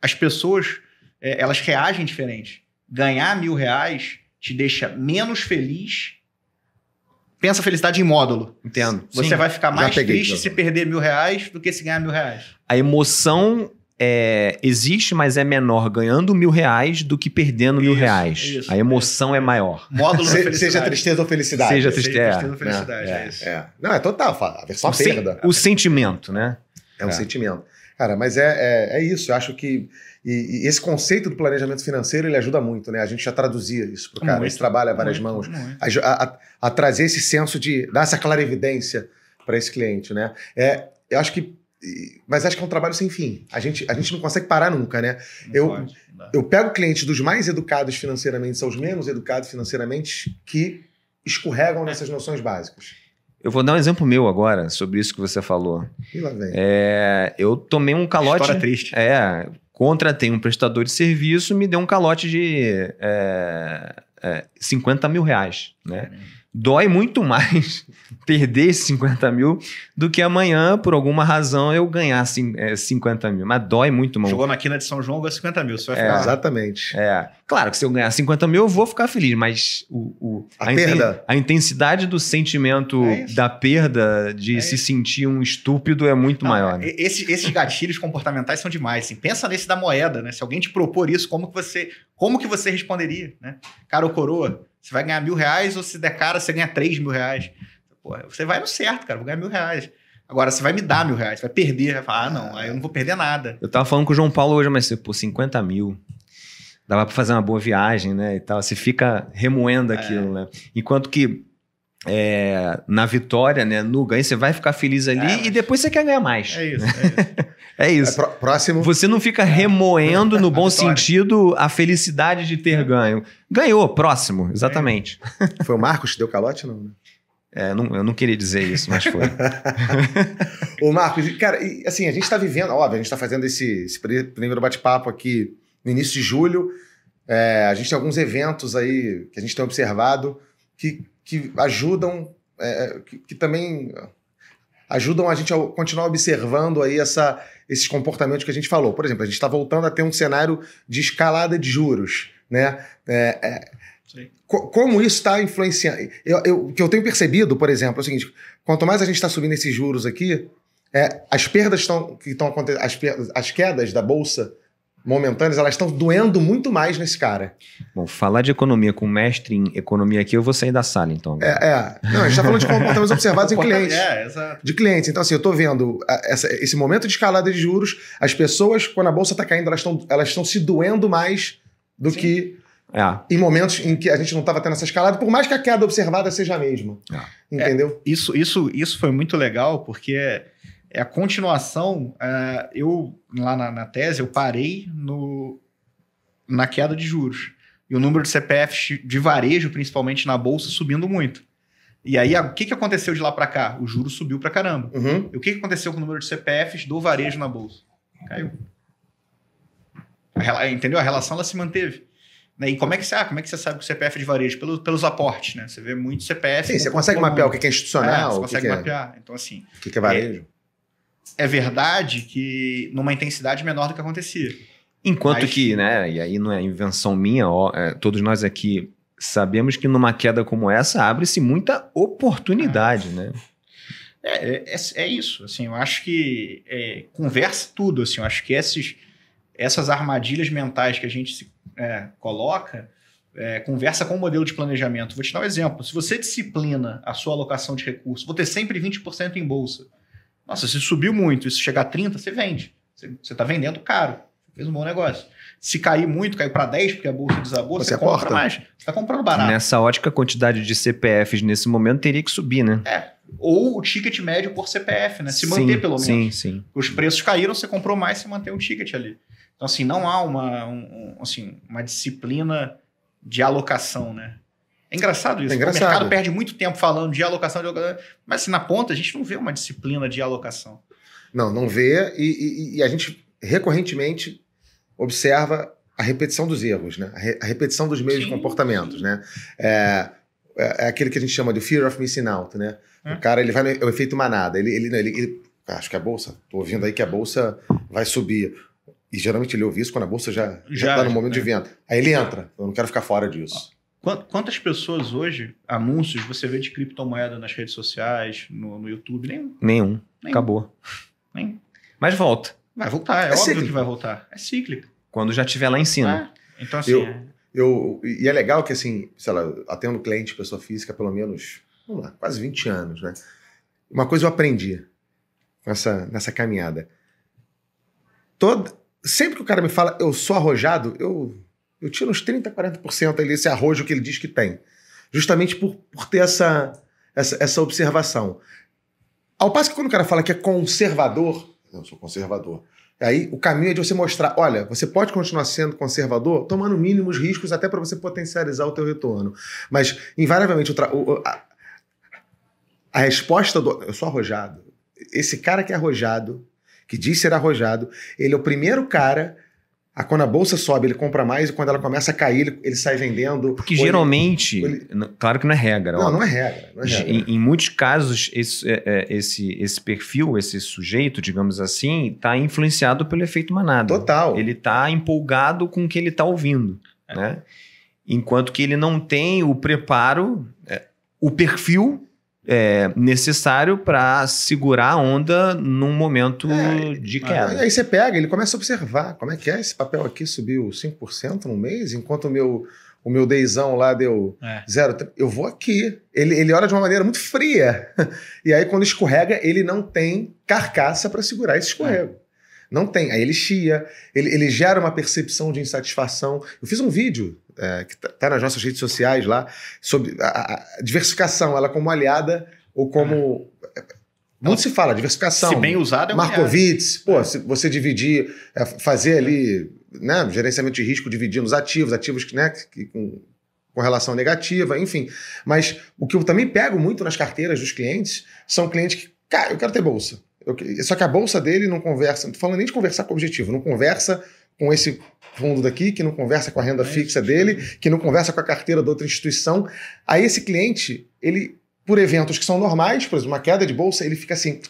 As pessoas, é, elas reagem diferente. Ganhar mil reais te deixa menos feliz pensa felicidade em módulo. Entendo. Você Sim, vai ficar mais peguei, triste se perder mil reais do que se ganhar mil reais. A emoção é, existe, mas é menor ganhando mil reais do que perdendo isso, mil reais. Isso, a emoção é, é maior. Módulo Se, seja tristeza ou felicidade. Seja, seja é, tristeza ou né? felicidade, é, é. isso. É. Não, é total, a versão o perda. Sen, o sentimento, né? É um sentimento. Cara, mas é, é, isso. Eu acho que e, e esse conceito do planejamento financeiro ele ajuda muito, né? A gente já traduzia isso para o cara, muito, ele trabalha várias muito, mãos, muito. A, a, a, trazer esse senso de dar essa clarividência para esse cliente, né? É, eu acho que mas acho que é um trabalho sem fim. A gente, a gente não consegue parar nunca, né? Não eu, pode, eu pego clientes dos mais educados financeiramente, são os menos educados financeiramente, que escorregam nessas noções básicas. Eu vou dar um exemplo meu agora sobre isso que você falou. E lá vem. É, eu tomei um calote. História triste. É, contratei um prestador de serviço, me deu um calote de é, é 50 mil reais, né? Caramba dói muito mais <laughs> perder esses 50 mil do que amanhã, por alguma razão, eu ganhar 50 é, mil. Mas dói muito mano Jogou na quina de São João, ganhou 50 mil. Você vai é, ficar. Exatamente. É. Claro que se eu ganhar 50 mil, eu vou ficar feliz, mas o, o a, a, perda. Inten, a intensidade do sentimento é da perda, de é se isso. sentir um estúpido, é muito Não, maior. Né? Esse, esses gatilhos comportamentais são demais. Assim. Pensa nesse da moeda, né? Se alguém te propor isso, como que você, como que você responderia? Né? Cara ou coroa? Você vai ganhar mil reais ou se der cara, você ganha três mil reais. você vai no certo, cara, vou ganhar mil reais. Agora, você vai me dar mil reais, vai perder. Vai falar, ah, não, aí eu não vou perder nada. Eu tava falando com o João Paulo hoje, mas por 50 mil, dava para fazer uma boa viagem, né? E tal. Você fica remoendo é. aquilo, é. né? Enquanto que é, na vitória, né, no ganho, você vai ficar feliz ali é, e depois você quer ganhar mais. É isso. É isso. <laughs> É isso. É, próximo. Você não fica é. remoendo, no bom <laughs> sentido, a felicidade de ter ganho. Ganhou, próximo, exatamente. Foi o Marcos que deu calote, não? Né? É, não, eu não queria dizer isso, mas foi. o <laughs> Marcos, cara, e, assim, a gente está vivendo, óbvio, a gente está fazendo esse, esse primeiro bate-papo aqui no início de julho. É, a gente tem alguns eventos aí que a gente tem observado que que ajudam, é, é, que, que, também ajudam a gente a continuar observando aí essa, esses comportamentos que a gente falou. Por exemplo, a gente está voltando a ter um cenário de escalada de juros, né? É, é, como isso está influenciando? Eu, eu, o que eu tenho percebido, por exemplo, é o seguinte: quanto mais a gente está subindo esses juros aqui, é, as perdas estão que estão acontecendo, as, as quedas da bolsa momentâneas, elas estão doendo muito mais nesse cara. Bom, falar de economia com mestre em economia aqui, eu vou sair da sala, então. É, é. Não, a gente está falando de comportamentos observados em clientes. É, essa... De clientes. Então, assim, eu estou vendo essa, esse momento de escalada de juros, as pessoas, quando a bolsa está caindo, elas estão elas se doendo mais do Sim. que é. Em momentos em que a gente não estava tendo essa escalada, por mais que a queda observada seja a mesma. É. Entendeu? É, isso, isso, isso foi muito legal, porque é a continuação, uh, eu lá na, na, tese, eu parei no, na queda de juros. E o número de CPFs de varejo, principalmente na bolsa, subindo muito. E aí, o que, que aconteceu de lá para cá? O juro subiu para caramba. Uhum. E o que, que aconteceu com o número de CPFs do varejo na bolsa? Caiu. A, entendeu? A relação ela se manteve. Né? E como é que você, ah, como é que você sabe que o CPF é de varejo? Pelos, pelos aportes, né? Você vê muito CPF. Sim, você consegue mapear o que é institucional. É, você consegue que mapear. É, então, assim. O que, que é varejo? é verdade que numa intensidade menor do que acontecia. Enquanto Mas... que, né, e aí não é invenção minha, ó, é, todos nós aqui sabemos que numa queda como essa abre-se muita oportunidade, né? é. né? É, é, é, isso, assim, eu acho que é, conversa tudo, assim, eu acho que esses, essas armadilhas mentais que a gente se, é, coloca, é, conversa com o modelo de planejamento. Vou te dar um exemplo, se você disciplina a sua alocação de recursos, vou ter sempre 20% em bolsa, nossa, se subiu muito e se chegar a 30, você vende. Você está vendendo caro. Fez um bom negócio. Se cair muito, caiu para 10 porque a bolsa desabou, você, você compra corta. mais. Você está comprando barato. Nessa ótica, a quantidade de CPFs nesse momento teria que subir, né? É. Ou o ticket médio por CPF, né? Se manter sim, pelo menos. Sim, sim. Os preços caíram, você comprou mais, você mantém o ticket ali. Então, assim, não há uma, um, assim, uma disciplina de alocação, né? É engraçado isso. É engraçado. O mercado perde muito tempo falando de alocação, de alocação, mas assim, na ponta a gente não vê uma disciplina de alocação. Não, não vê, e, e, e a gente recorrentemente observa a repetição dos erros, né? a, re, a repetição dos mesmos comportamentos. Né? É, é, é, aquele que a gente chama de fear of missing out. Né? O é. cara ele vai no, efeito manada, ele, ele, ele, ele acho que a bolsa, tô ouvindo aí que a bolsa vai subir. E geralmente ele ouve isso quando a bolsa já está no momento é. de venda. Aí ele entra, eu não quero ficar fora disso. Quantas pessoas hoje, anúncios, você vê de criptomoeda nas redes sociais, no, no YouTube? Nenhum. Nenhum. Nenhum. Acabou. Nenhum. Mas volta. Vai voltar, é, é óbvio cíclico. que vai voltar. É cíclico. Quando já estiver lá em cima. É. Então, assim. Eu, é. eu, e é legal que, assim, sei lá, atendo cliente, pessoa física, pelo menos, vamos lá, quase 20 anos, né? Uma coisa eu aprendi nessa, nessa caminhada. Toda sempre que o cara me fala, eu sou arrojado, eu eu tiro uns 30%, 40% ali, esse arrojo que ele diz que tem. Justamente por, por ter essa, essa, essa observação. Ao passo que quando o cara fala que é conservador, eu sou conservador. Aí o caminho é de você mostrar, olha, você pode continuar sendo conservador, tomando mínimos riscos até para você potencializar o teu retorno. Mas invariavelmente o, a, a, resposta do eu sou arrojado. Esse cara que é arrojado, que diz ser arrojado, ele é o primeiro cara a, ah, quando a bolsa sobe, ele compra mais e quando ela começa a cair, ele, ele sai vendendo. Porque geralmente, ele, ele... claro que não é regra. Não, ó, não é regra. Não é regra. Em, em, muitos casos, esse, é, é, esse, esse perfil, esse sujeito, digamos assim, está influenciado pelo efeito manada. Total. Ele está empolgado com o que ele está ouvindo. É. Né? Enquanto que ele não tem o preparo, é, o perfil é, necessário para segurar a onda num momento é, de queda. Aí você pega, ele começa a observar como é que é esse papel aqui subiu 5% no mês, enquanto o meu o meu deizão lá deu é. zero. Eu vou aqui. Ele, ele olha de uma maneira muito fria. <laughs> E aí, quando escorrega, ele não tem carcaça para segurar esse escorrego. Não tem. Aí ele chia, ele, ele gera uma percepção de insatisfação. Eu fiz um vídeo é, que está tá nas nossas redes sociais lá sobre a, a diversificação, ela como aliada ou como. É. Muito se fala, diversificação. Se bem usada, é Markowitz, pô, é. se você dividir, é, fazer ali, né, gerenciamento de risco dividindo os ativos, ativos que, né, que, com, com relação negativa, enfim. Mas o que eu também pego muito nas carteiras dos clientes são clientes que, cara, eu quero ter bolsa. Só que a bolsa dele não conversa, não estou falando nem de conversar com o objetivo, não conversa com esse fundo daqui, que não conversa com a renda é fixa dele, que não conversa com a carteira da outra instituição. Aí esse cliente, ele, por eventos que são normais, por exemplo, uma queda de bolsa, ele fica assim.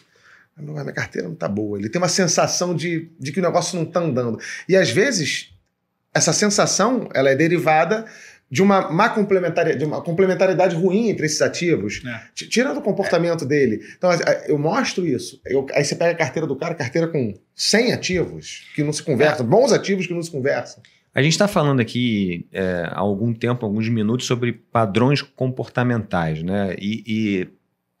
Minha carteira não tá boa. Ele tem uma sensação de, de que o negócio não está andando. E às vezes, essa sensação ela é derivada de uma má complementaridade, de uma complementaridade ruim entre esses ativos, é. tirando o comportamento é. dele. Então, eu mostro isso. Eu, aí você pega a carteira do cara, carteira com 100 ativos que não se conversam, é. bons ativos que não se conversam. A gente está falando aqui é, há algum tempo, alguns minutos, sobre padrões comportamentais, né? e, e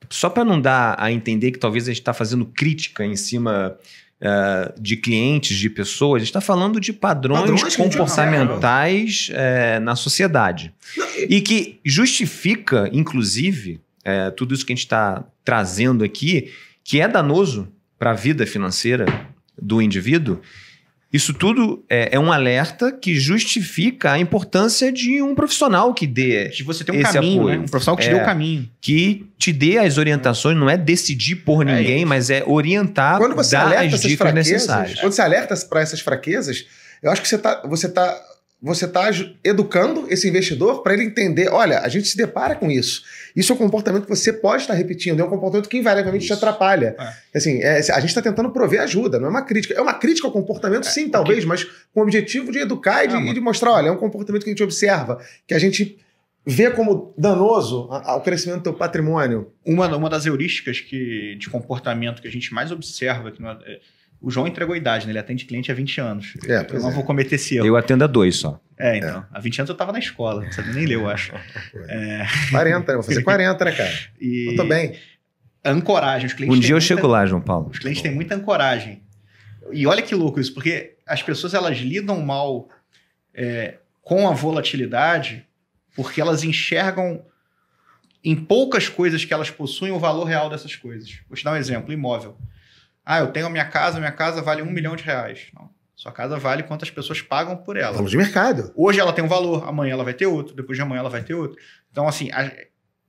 só para não dar a entender que talvez a gente está fazendo crítica em cima Uh, de clientes, de pessoas, a gente está falando de padrões, padrões comportamentais é, na sociedade. Não, e... e que justifica, inclusive, é, tudo isso que a gente está trazendo aqui, que é danoso para a vida financeira do indivíduo isso tudo é, é, um alerta que justifica a importância de um profissional que dê. De você ter um caminho, apoio. Né? Um profissional que é, te dê o é. caminho. Que te dê as orientações, não é decidir por é ninguém, é mas é orientar, quando você dar alerta as dicas necessárias. Quando você alerta para essas fraquezas, eu acho que você está você tá você está educando esse investidor para ele entender: olha, a gente se depara com isso. Isso é um comportamento que você pode estar repetindo, é um comportamento que invariavelmente isso. te atrapalha. É. Assim, é, a gente está tentando prover ajuda, não é uma crítica. É uma crítica ao comportamento, é, sim, talvez, mas com o objetivo de educar e de, é, e de mostrar: olha, é um comportamento que a gente observa, que a gente vê como danoso ao crescimento do teu patrimônio. Uma, uma das heurísticas que, de comportamento que a gente mais observa, que não é, é o João entregou idade, né? Ele atende cliente há 20 anos. É, eu não é. vou cometer esse erro. Eu atendo a dois só. É, então. É. Há 20 anos eu estava na escola, não sabia nem ler, eu acho. É. 40, vou fazer 40, né, cara? E... Eu tô bem. Ancoragem. Os clientes um dia eu muita... chego lá, João Paulo. Os clientes têm muita ancoragem. E olha que louco isso, porque as pessoas elas lidam mal é, com a volatilidade porque elas enxergam em poucas coisas que elas possuem o valor real dessas coisas. Vou te dar um exemplo: imóvel. Ah, eu tenho a minha casa, minha casa vale um milhão de reais. Não. Sua casa vale quantas pessoas pagam por ela. Valor de mercado. Hoje ela tem um valor, amanhã ela vai ter outro, depois de amanhã ela vai ter outro. Então, assim, a,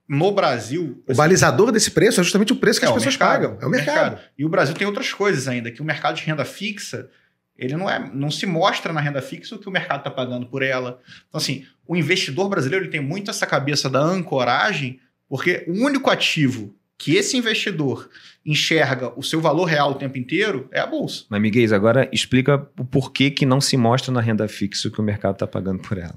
no Brasil. O assim, balizador desse preço é justamente o preço que é as pessoas mercado, pagam. É o mercado. mercado. E o Brasil tem outras coisas ainda, que o mercado de renda fixa, ele não, é, não se mostra na renda fixa o que o mercado está pagando por ela. Então, assim, o investidor brasileiro ele tem muito essa cabeça da ancoragem, porque o único ativo que esse investidor enxerga o seu valor real o tempo inteiro é a bolsa. Mas, Miguel, agora explica o porquê que não se mostra na renda fixa o que o mercado está pagando por ela.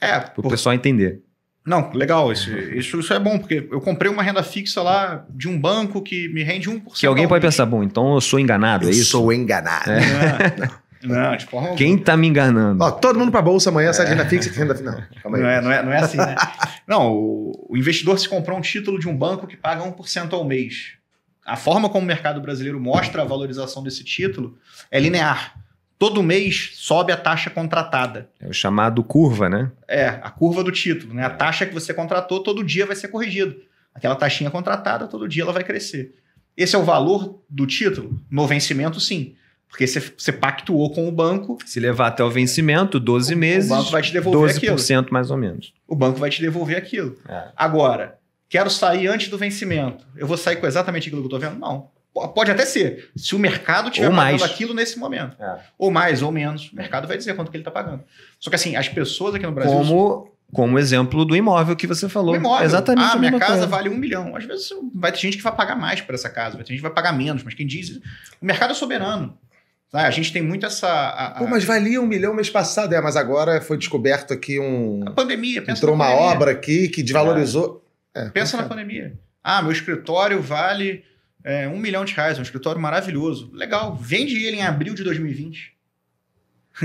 É. Para o por... pessoal entender. Não, legal, isso, isso, isso, é bom, porque eu comprei uma renda fixa lá de um banco que me rende 1%. Que alguém pode pensar, bom, então eu sou enganado, eu é isso? Sou enganado. É. É. <laughs> Não, de forma tipo, Quem tá me enganando? Ó, todo mundo para bolsa amanhã, é. sai de renda fixa e renda final. Não, é, não, é, não é assim, né? não, o, o, investidor se comprou um título de um banco que paga 1% ao mês. A forma como o mercado brasileiro mostra a valorização desse título é linear. Todo mês sobe a taxa contratada. É o chamado curva, né? É, a curva do título, né? A é. taxa que você contratou todo dia vai ser corrigida. Aquela taxinha contratada, todo dia ela vai crescer. Esse é o valor do título? No vencimento, sim. Porque você, pactuou com o banco. Se levar até o vencimento, 12 o, meses. O banco vai te devolver 12% aquilo. mais ou menos. O banco vai te devolver aquilo. É. Agora, quero sair antes do vencimento. Eu vou sair com exatamente aquilo que eu estou vendo? Não. Pode até ser. Se o mercado tiver pagando aquilo nesse momento. É. Ou mais, ou menos. O mercado vai dizer quanto que ele está pagando. Só que assim, as pessoas aqui no Brasil. Como, como exemplo do imóvel que você falou. O imóvel. Exatamente. Ah, minha casa coisa. vale um milhão. Às vezes vai ter gente que vai pagar mais por essa casa, vai ter gente que vai pagar menos, mas quem diz. O mercado é soberano. Ah, a gente tem muito essa. A, a... Pô, mas valia um milhão mês passado, é, mas agora foi descoberto aqui um. A pandemia, pensa Entrou uma pandemia. obra aqui que desvalorizou. É, é pensa na pandemia. Ah, meu escritório vale é, um milhão de reais, um escritório maravilhoso. Legal, vende ele em abril de 2020.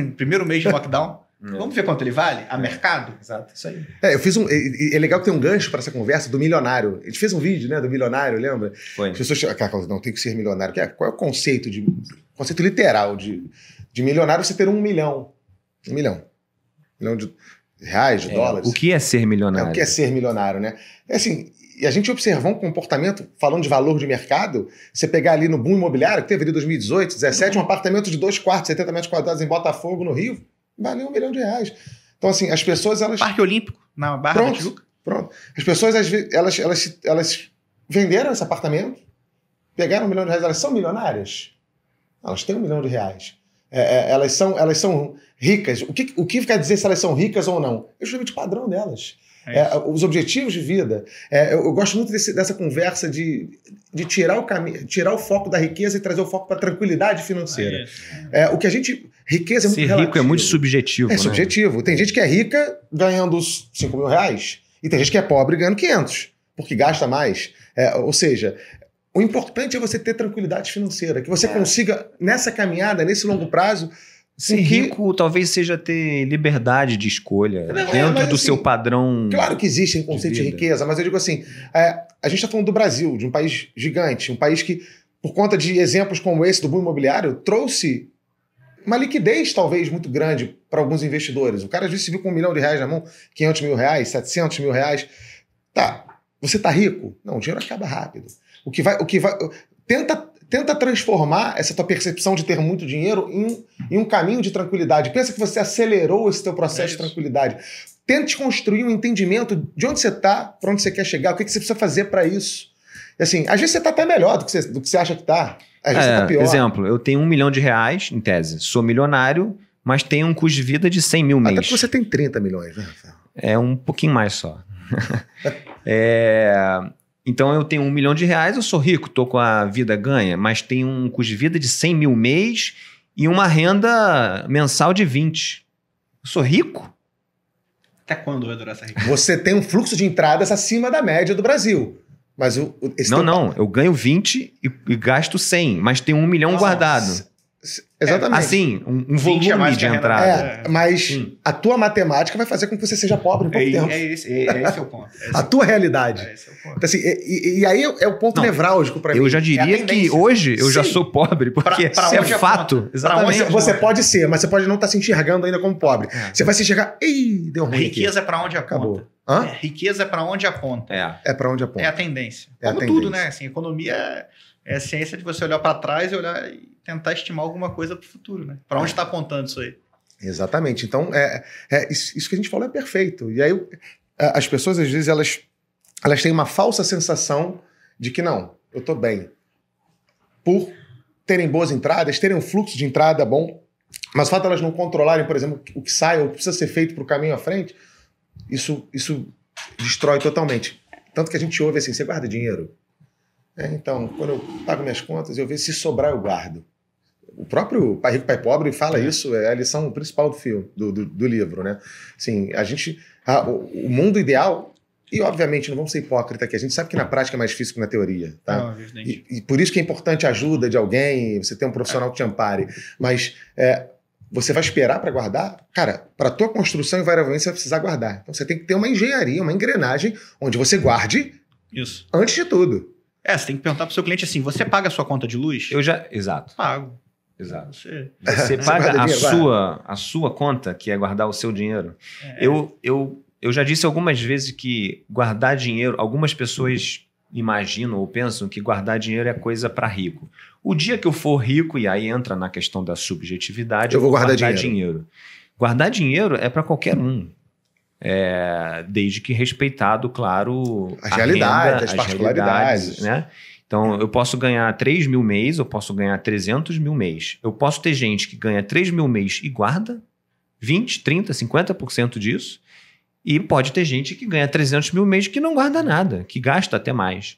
<laughs> Primeiro mês de lockdown. É. Vamos ver quanto ele vale? A é. mercado? Exato, isso aí. É, eu fiz um. É, é legal que tem um gancho para essa conversa do milionário. A gente fez um vídeo, né? Do milionário, lembra? Foi. As pessoas. Cara, não tem que ser milionário. É, qual é o conceito de. Conceito literal de, de milionário você ter um milhão. Um milhão. Um milhão de reais, de é, dólares. O que é ser milionário? É, o que é ser milionário, né? É assim, e a gente observou um comportamento, falando de valor de mercado, você pegar ali no boom imobiliário, que teve ali 2018, 2017, um uhum. apartamento de dois quartos, 70 metros quadrados em Botafogo, no Rio, valeu um milhão de reais. Então, assim, as pessoas, elas... Parque Olímpico, na Barra pronto, da Tijuca. Pronto. As pessoas, às vezes, elas, elas, elas venderam esse apartamento, pegaram um milhão de reais, elas são milionárias? Elas têm um milhão de reais. É, é, elas, são, elas são ricas. O que, o que quer dizer se elas são ricas ou não? É justamente o padrão delas. É é, os objetivos de vida. É, eu, eu, gosto muito desse, dessa conversa de, de tirar, o tirar o foco da riqueza e trazer o foco para a tranquilidade financeira. É, é, o que a gente. Riqueza é muito Ser relativo. rico é muito subjetivo. É né? subjetivo. Tem gente que é rica ganhando 5 mil reais e tem gente que é pobre ganhando 500, porque gasta mais. É, ou seja, o importante é você ter tranquilidade financeira, que você é. consiga, nessa caminhada, nesse longo prazo, Ser que... rico talvez seja ter liberdade de escolha não, é, dentro é, do assim, seu padrão. Claro que existe o conceito de, de, riqueza, mas eu digo assim: é, a gente está falando do Brasil, de um país gigante, um país que, por conta de exemplos como esse do boom imobiliário, trouxe uma liquidez talvez muito grande para alguns investidores. O cara às vezes se viu com um milhão de reais na mão, 500 mil reais, 700 mil reais. Tá, você tá rico? Não, o dinheiro acaba rápido. O que vai. O que vai tenta tenta transformar essa tua percepção de ter muito dinheiro em, em um caminho de tranquilidade. Pensa que você acelerou esse teu processo é de tranquilidade. Tente construir um entendimento de onde você está, para onde você quer chegar, o que, que você precisa fazer para isso. Assim, às vezes você está até melhor do que você, do que você acha que está. Às vezes tá é, você está pior. Exemplo, eu tenho um milhão de reais, em tese, sou milionário, mas tenho um custo de vida de 100 mil mês. Até porque você tem 30 milhões, né? É um pouquinho mais só. <laughs> é... é então eu tenho um milhão de reais, eu sou rico, estou com a vida ganha, mas tenho um custo de vida de 100 mil mês e uma renda mensal de 20. Eu sou rico? Até quando vai durar essa riqueza? Você tem um fluxo de entradas acima da média do Brasil. Mas o, o não, não, eu ganho 20 e, e gasto 100, mas tenho um milhão Nossa. guardado. Exatamente. Assim, um, um volume de entrada. É, mas a tua matemática vai fazer com que você seja pobre em pouco é, tempo. É esse, é, é, é o ponto. É a é tua realidade. É esse o ponto. Então, assim, e, e, aí é o ponto Não, nevrálgico para mim. Eu já diria que hoje eu Sim. já sou pobre, porque pra, pra é fato. Exatamente. Você, pode ser, mas você pode não estar tá se enxergando ainda como pobre. Você vai se enxergar, ei, deu ruim. Riqueza para onde acabou. Hã? riqueza para onde aponta. É, é para onde aponta. É a tendência. É como a tendência. tudo, né? Assim, economia é a ciência de você olhar para trás e olhar tentar estimar alguma coisa para o futuro, né? Para onde está é. apontando isso aí? Exatamente. Então, é, é, isso que a gente falou é perfeito. E aí, é, as pessoas, às vezes, elas, elas têm uma falsa sensação de que não, eu estou bem. Por terem boas entradas, terem um fluxo de entrada bom, mas o fato de elas não controlarem, por exemplo, o que sai ou precisa ser feito para o caminho à frente, isso, isso destrói totalmente. Tanto que a gente ouve assim: você guarda dinheiro? É, então, quando eu pago minhas contas, eu vejo se sobrar, eu guardo o próprio Pai Rico, Pai Pobre fala é. isso, é a lição principal do filme, do, do, do livro, né? Assim, a gente... A, o, o mundo ideal e, obviamente, não vamos ser hipócritas aqui. A gente sabe que na prática é mais difícil que na teoria. Tá? Não, e, e, por isso que é importante a ajuda de alguém, você ter um profissional que te ampare. Mas é, você vai esperar para guardar? Cara, para tua construção, invariavelmente, você vai precisar guardar. Então você tem que ter uma engenharia, uma engrenagem, onde você guarde isso. antes de tudo. É, você tem que perguntar para o seu cliente assim: você paga a sua conta de luz? Eu já. Exato. Pago. Exato. Você, você paga a, sua, a sua conta, que é guardar o seu dinheiro. É. Eu, eu, eu já disse algumas vezes que guardar dinheiro, algumas pessoas imaginam ou pensam que guardar dinheiro é coisa para rico. O dia que eu for rico, e aí entra na questão da subjetividade, eu vou guardar, guardar dinheiro. dinheiro. Guardar dinheiro é para qualquer um. É, desde que respeitado, claro, as realidades, renda, as, as particularidades. Né? Então, eu posso ganhar 3 mil mês, eu posso ganhar 300 mil mês. Eu posso ter gente que ganha 3 mil mês e guarda 20, 30, 50% disso. E pode ter gente que ganha 300 mil mês que não guarda nada, que gasta até mais.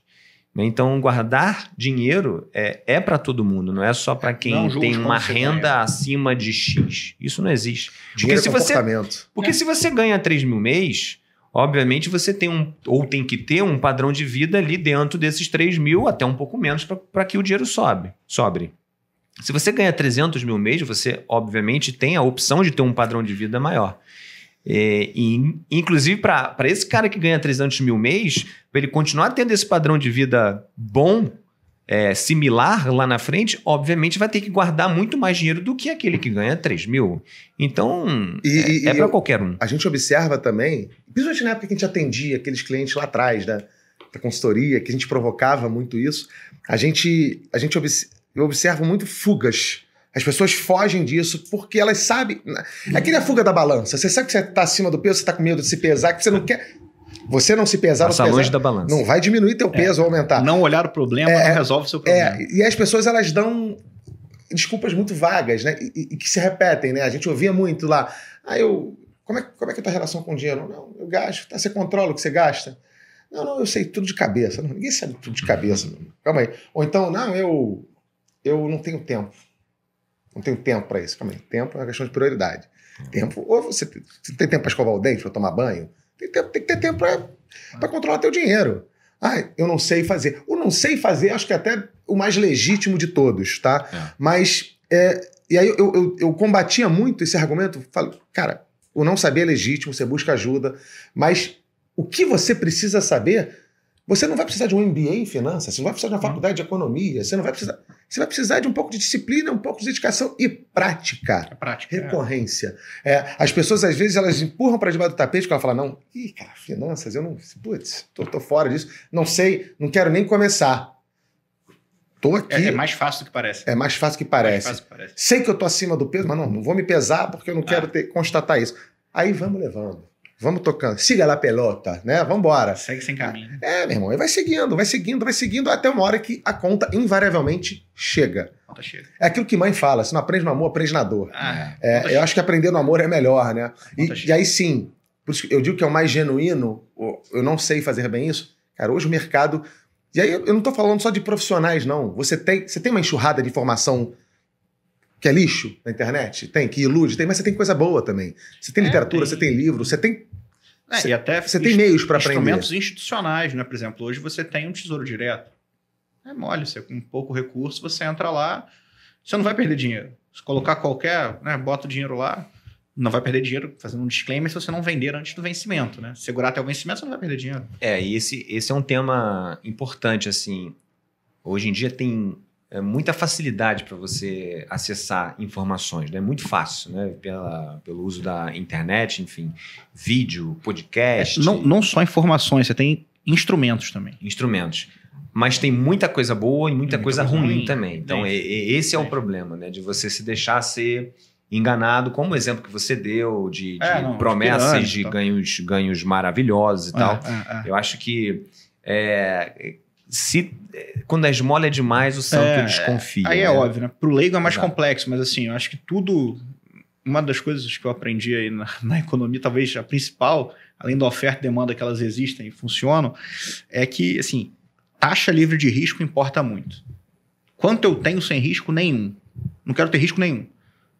Então, guardar dinheiro é, é para todo mundo, não é só para quem não, tem uma renda ganha. acima de X. Isso não existe. Dinheiro porque se é você, porque é. se você ganha 3 mil mês, obviamente você tem um, ou tem que ter um padrão de vida ali dentro desses 3 mil, até um pouco menos, para que o dinheiro sobe, sobre. Se você ganha 300 mil mês, você obviamente tem a opção de ter um padrão de vida maior. É, e, inclusive, para esse cara que ganha 300 mil mês, para ele continuar tendo esse padrão de vida bom, é, similar lá na frente, obviamente vai ter que guardar muito mais dinheiro do que aquele que ganha 3 mil. Então, e, é, é para qualquer um. A gente observa também, principalmente na época que a gente atendia aqueles clientes lá atrás, né? Da consultoria, que a gente provocava muito isso, a gente, a gente observa, muito fugas. As pessoas fogem disso porque elas sabem. É que nem a fuga da balança. Você sabe que você está acima do peso, você está com medo de se pesar, que você não quer. Você não se pesar, Passa não pesar, longe da balança. não vai diminuir teu é. peso é. ou aumentar. Não olhar o problema é, não resolve o seu é, problema. É, e as pessoas elas dão desculpas muito vagas, né? E, e, que se repetem, né? A gente ouvia muito lá. Ah, eu. Como é, como é que é a tua relação com o dinheiro? Não, eu gasto. Tá, você controla o que você gasta? Não, não, eu sei tudo de cabeça. Não, ninguém sabe tudo de cabeça. Não. Calma aí. Ou então, não, eu. Eu não tenho tempo. Não tenho tempo para isso. Calma aí. Tempo é uma questão de prioridade. É. Tempo. Ou você, você tem tempo para escovar o dente, para tomar banho? Tem, tem que ter tempo para controlar teu dinheiro. Ah, eu não sei fazer. O não sei fazer, acho que é até o mais legítimo de todos, tá? É. Mas, é, e aí eu, eu, eu, combatia muito esse argumento. Falo, cara, o não saber é legítimo, você busca ajuda, mas o que você precisa saber você não vai precisar de um MBA em finanças, você não vai precisar de uma uhum. faculdade de economia, você não vai precisar. Você vai precisar de um pouco de disciplina, um pouco de dedicação e prática. É prática é. recorrência. É. É, as pessoas, às vezes, elas empurram para debaixo do tapete porque ela fala: não, ih, cara, finanças, eu não. Putz, tô, tô fora disso, não sei, não quero nem começar. Tô é, aqui. É, é, mais fácil do que parece. É mais fácil que parece. Mais fácil que parece. Sei que eu tô acima do peso, mas não, não vou me pesar porque eu não ah. quero ter, constatar isso. Aí vamos levando. Vamos tocando. Siga lá pelota, né? vamos embora Segue sem caminho. É, meu irmão. E vai seguindo, vai seguindo, vai seguindo até uma hora que a conta invariavelmente chega. A conta chega. É aquilo que mãe fala: se não aprende no amor, aprende na dor. Ah, é, é eu chega. acho que aprender no amor é melhor, né? E, e, aí sim, por isso eu digo que é o mais genuíno, eu não sei fazer bem isso. Cara, hoje o mercado. E aí eu não estou falando só de profissionais, não. Você tem, você tem uma enxurrada de informação que é lixo na internet? Tem, que ilude? Tem, mas você tem coisa boa também. Você tem é, literatura, tem. você tem livro, você tem. É, você, e até você tem meios para aprender. Instrumentos institucionais, né? Por exemplo, hoje você tem um tesouro direto. É mole, você com pouco recurso, você entra lá, você não vai perder dinheiro. Se colocar qualquer, né, bota o dinheiro lá, não vai perder dinheiro, fazendo um disclaimer, se você não vender antes do vencimento, né? Segurar até o vencimento, você não vai perder dinheiro. É, e esse, esse é um tema importante, assim. Hoje em dia tem é, muita facilidade para você acessar informações, né? é muito fácil, né? Pela, pelo uso da internet, enfim, vídeo, podcast. É, não, não só informações, você tem instrumentos também. Instrumentos. Mas tem muita coisa boa e muita, coisa, coisa, ruim, ruim também. Então, é, esse é o problema, né? De você se deixar ser enganado, como o exemplo que você deu de, é, de é, não, promessas de, de ganhos, ganhos maravilhosos e é, tal. É, é. Eu acho que é, se eh, quando a esmola é demais, o santo é, desconfia. Aí é né? é óbvio, né? Pro leigo é mais Exato. complexo, mas assim, eu acho que tudo. Uma das coisas que eu aprendi aí na, <laughs> na economia, talvez a principal, além da oferta e demanda que elas existem e funcionam, é que, assim, taxa livre de risco importa muito. Quanto eu tenho sem risco nenhum? Não quero ter risco nenhum.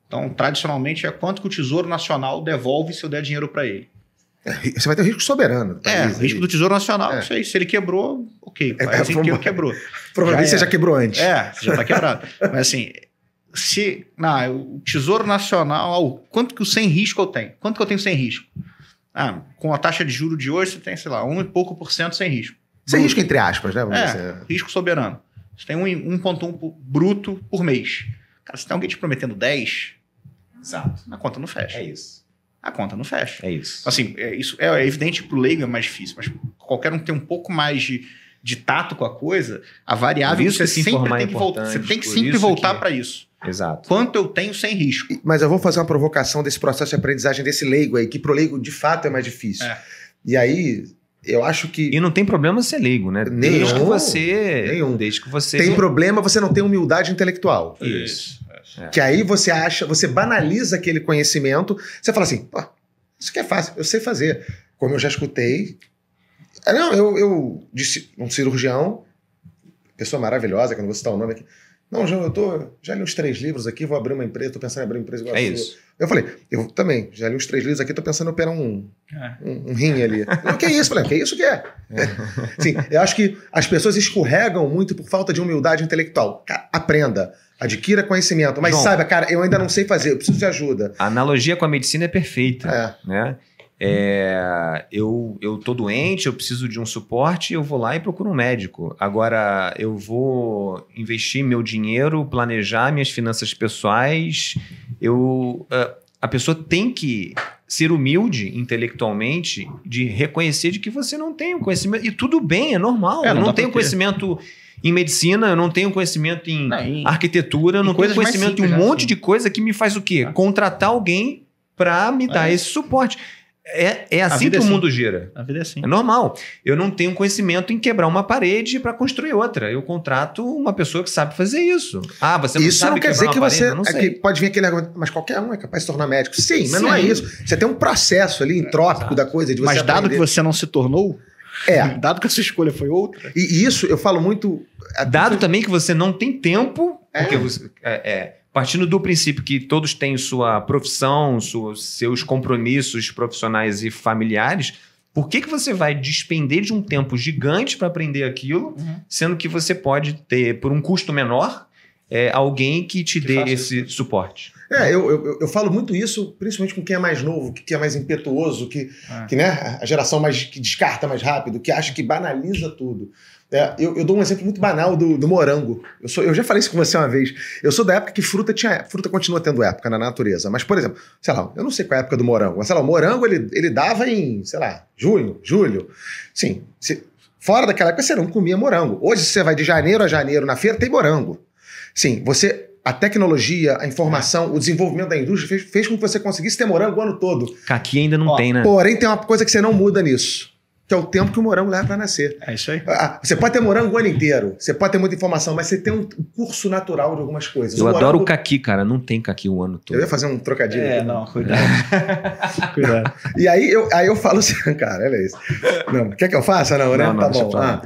Então, tradicionalmente, é quanto que o Tesouro Nacional devolve se eu der dinheiro para ele. É, você vai ter o risco soberano. Do é, país, é, o risco do Tesouro Nacional, é. isso aí. Se ele quebrou, ok. É, assim, é, que quebrou. Provavelmente já você já quebrou antes. É, já está quebrado. Mas assim, se não, o Tesouro Nacional, quanto que o sem risco eu tenho? Quanto que eu tenho sem risco? Ah, com a taxa de juro de hoje, você tem, sei lá, um e pouco por cento sem risco. Sem risco, entre aspas, né? Vamos é, dizer. Assim, risco soberano. Você tem 1,1 bruto por mês. Cara, se tem alguém te prometendo 10, Exato. a conta não fecha. É isso a conta não fecha. É isso. Assim, é, isso é, é evidente para o leigo é mais difícil, mas qualquer um tem um pouco mais de, de tato com a coisa, a variável isso você sempre é tem que Você tem que sempre voltar que... para isso. Exato. Quanto eu tenho sem risco. Mas eu vou fazer uma provocação desse processo de aprendizagem desse leigo aí, que pro leigo de fato é mais difícil. É. E aí, eu acho que. E não tem problema ser leigo, né? Nenhum, desde que você. Nenhum. Desde que você. Tem problema você não tem humildade intelectual. Isso. É. Que aí você acha, você banaliza aquele conhecimento, você fala assim, pô, isso que é fácil, eu sei fazer. Como eu já escutei. É, não, eu, eu disse um cirurgião, pessoa maravilhosa, que eu não vou citar o nome aqui. Não, João, eu tô, já li uns três livros aqui, vou abrir uma empresa, tô pensando em abrir uma empresa igual é a isso. Eu falei, eu também, já li uns três livros aqui, tô pensando em operar um, é. um, um, rim ali. O que é isso? Eu falei, o que é isso que é? é. Sim, eu acho que as pessoas escorregam muito por falta de humildade intelectual. Aprenda. Adquira conhecimento, mas saiba, cara, eu ainda não sei fazer, eu preciso de ajuda. A analogia com a medicina é perfeita, é. né? É, eu, eu tô doente, eu preciso de um suporte, eu vou lá e procuro um médico. Agora, eu vou investir meu dinheiro, planejar minhas finanças pessoais. Eu, é, a pessoa tem que ser humilde intelectualmente de reconhecer de que você não tem o conhecimento. E tudo bem, é normal. É, eu não, não tenho conhecimento em medicina, eu não tenho conhecimento em, não, em arquitetura, eu não tenho conhecimento em um né? monte assim. de coisa que me faz o quê? Ah. Contratar alguém para me dar é. esse suporte. É, é assim que é o assim. mundo gira. A vida é assim. É normal. Eu não tenho conhecimento em quebrar uma parede para construir outra. Eu contrato uma pessoa que sabe fazer isso. Ah, você não isso sabe não quer dizer que você não é que pode vir aquele argumento, mas qualquer um é capaz de se tornar médico. Sim, mas Sim. não é isso. Você tem um processo ali é, entrópico da coisa. mas dado aprender. que você não se tornou, é. <laughs> Dado que a sua escolha foi outra. E isso eu falo muito. É, Dado também que você não tem tempo, é. porque você, é, é, partindo do princípio que todos têm sua profissão, sua, seus compromissos profissionais e familiares, por que, que você vai despender de um tempo gigante para aprender aquilo, uhum. sendo que você pode ter, por um custo menor, é, alguém que te que dê esse isso. suporte? É, eu, eu, eu, falo muito isso, principalmente com quem é mais novo, que, que é mais impetuoso, que, é. que né, a geração mais que descarta mais rápido, que acha que banaliza tudo. É, eu, eu, dou um exemplo muito banal do, do morango. Eu, sou, eu já falei isso com você uma vez. Eu sou da época que fruta tinha. Fruta continua tendo época na natureza. Mas, por exemplo, sei lá, eu não sei qual é a época do morango, mas sei lá, o morango ele, ele dava em, sei lá, junho, julho. Sim, se, fora daquela época você não comia morango. Hoje, se você vai de janeiro a janeiro na feira, tem morango. Sim, você a tecnologia, a informação, é. o desenvolvimento da indústria fez, fez com que você conseguisse ter morango o ano todo. Aqui ainda não Ó, tem, né? Porém, tem uma coisa que você não muda nisso que é o tempo que o morango leva para nascer. É isso aí. Ah, você pode ter morango o ano inteiro, você pode ter muita informação, mas você tem um curso natural de algumas coisas. Eu o adoro morango... o caqui, cara. Não tem caqui o ano todo. Eu ia fazer um trocadilho. É, aqui, né? não, cuidado. <laughs> cuidado. E aí eu, aí eu falo assim, <laughs> cara, olha isso. Não, quer que eu faça? Não, né? Não, não, tá bom. Ah,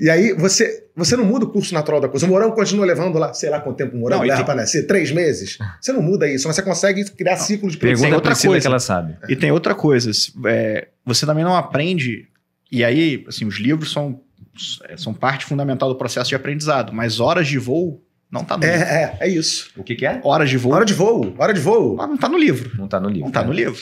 e aí você, você não muda o curso natural da coisa. O morango continua levando lá, sei lá quanto tempo o morango não, leva tem... para nascer, três meses. Você não muda isso, mas você consegue criar ciclos de produção. Pergunta outra coisa que ela sabe. E tem outra coisa. É, você também não aprende e aí, assim, os livros são, é, são parte fundamental do processo de aprendizado, mas horas de voo não tá no é, livro. É, é isso. O que, que é? Horas de voo. Hora de voo, hora de voo. Ah, não tá no livro. Não tá no livro. Não tá né? no livro.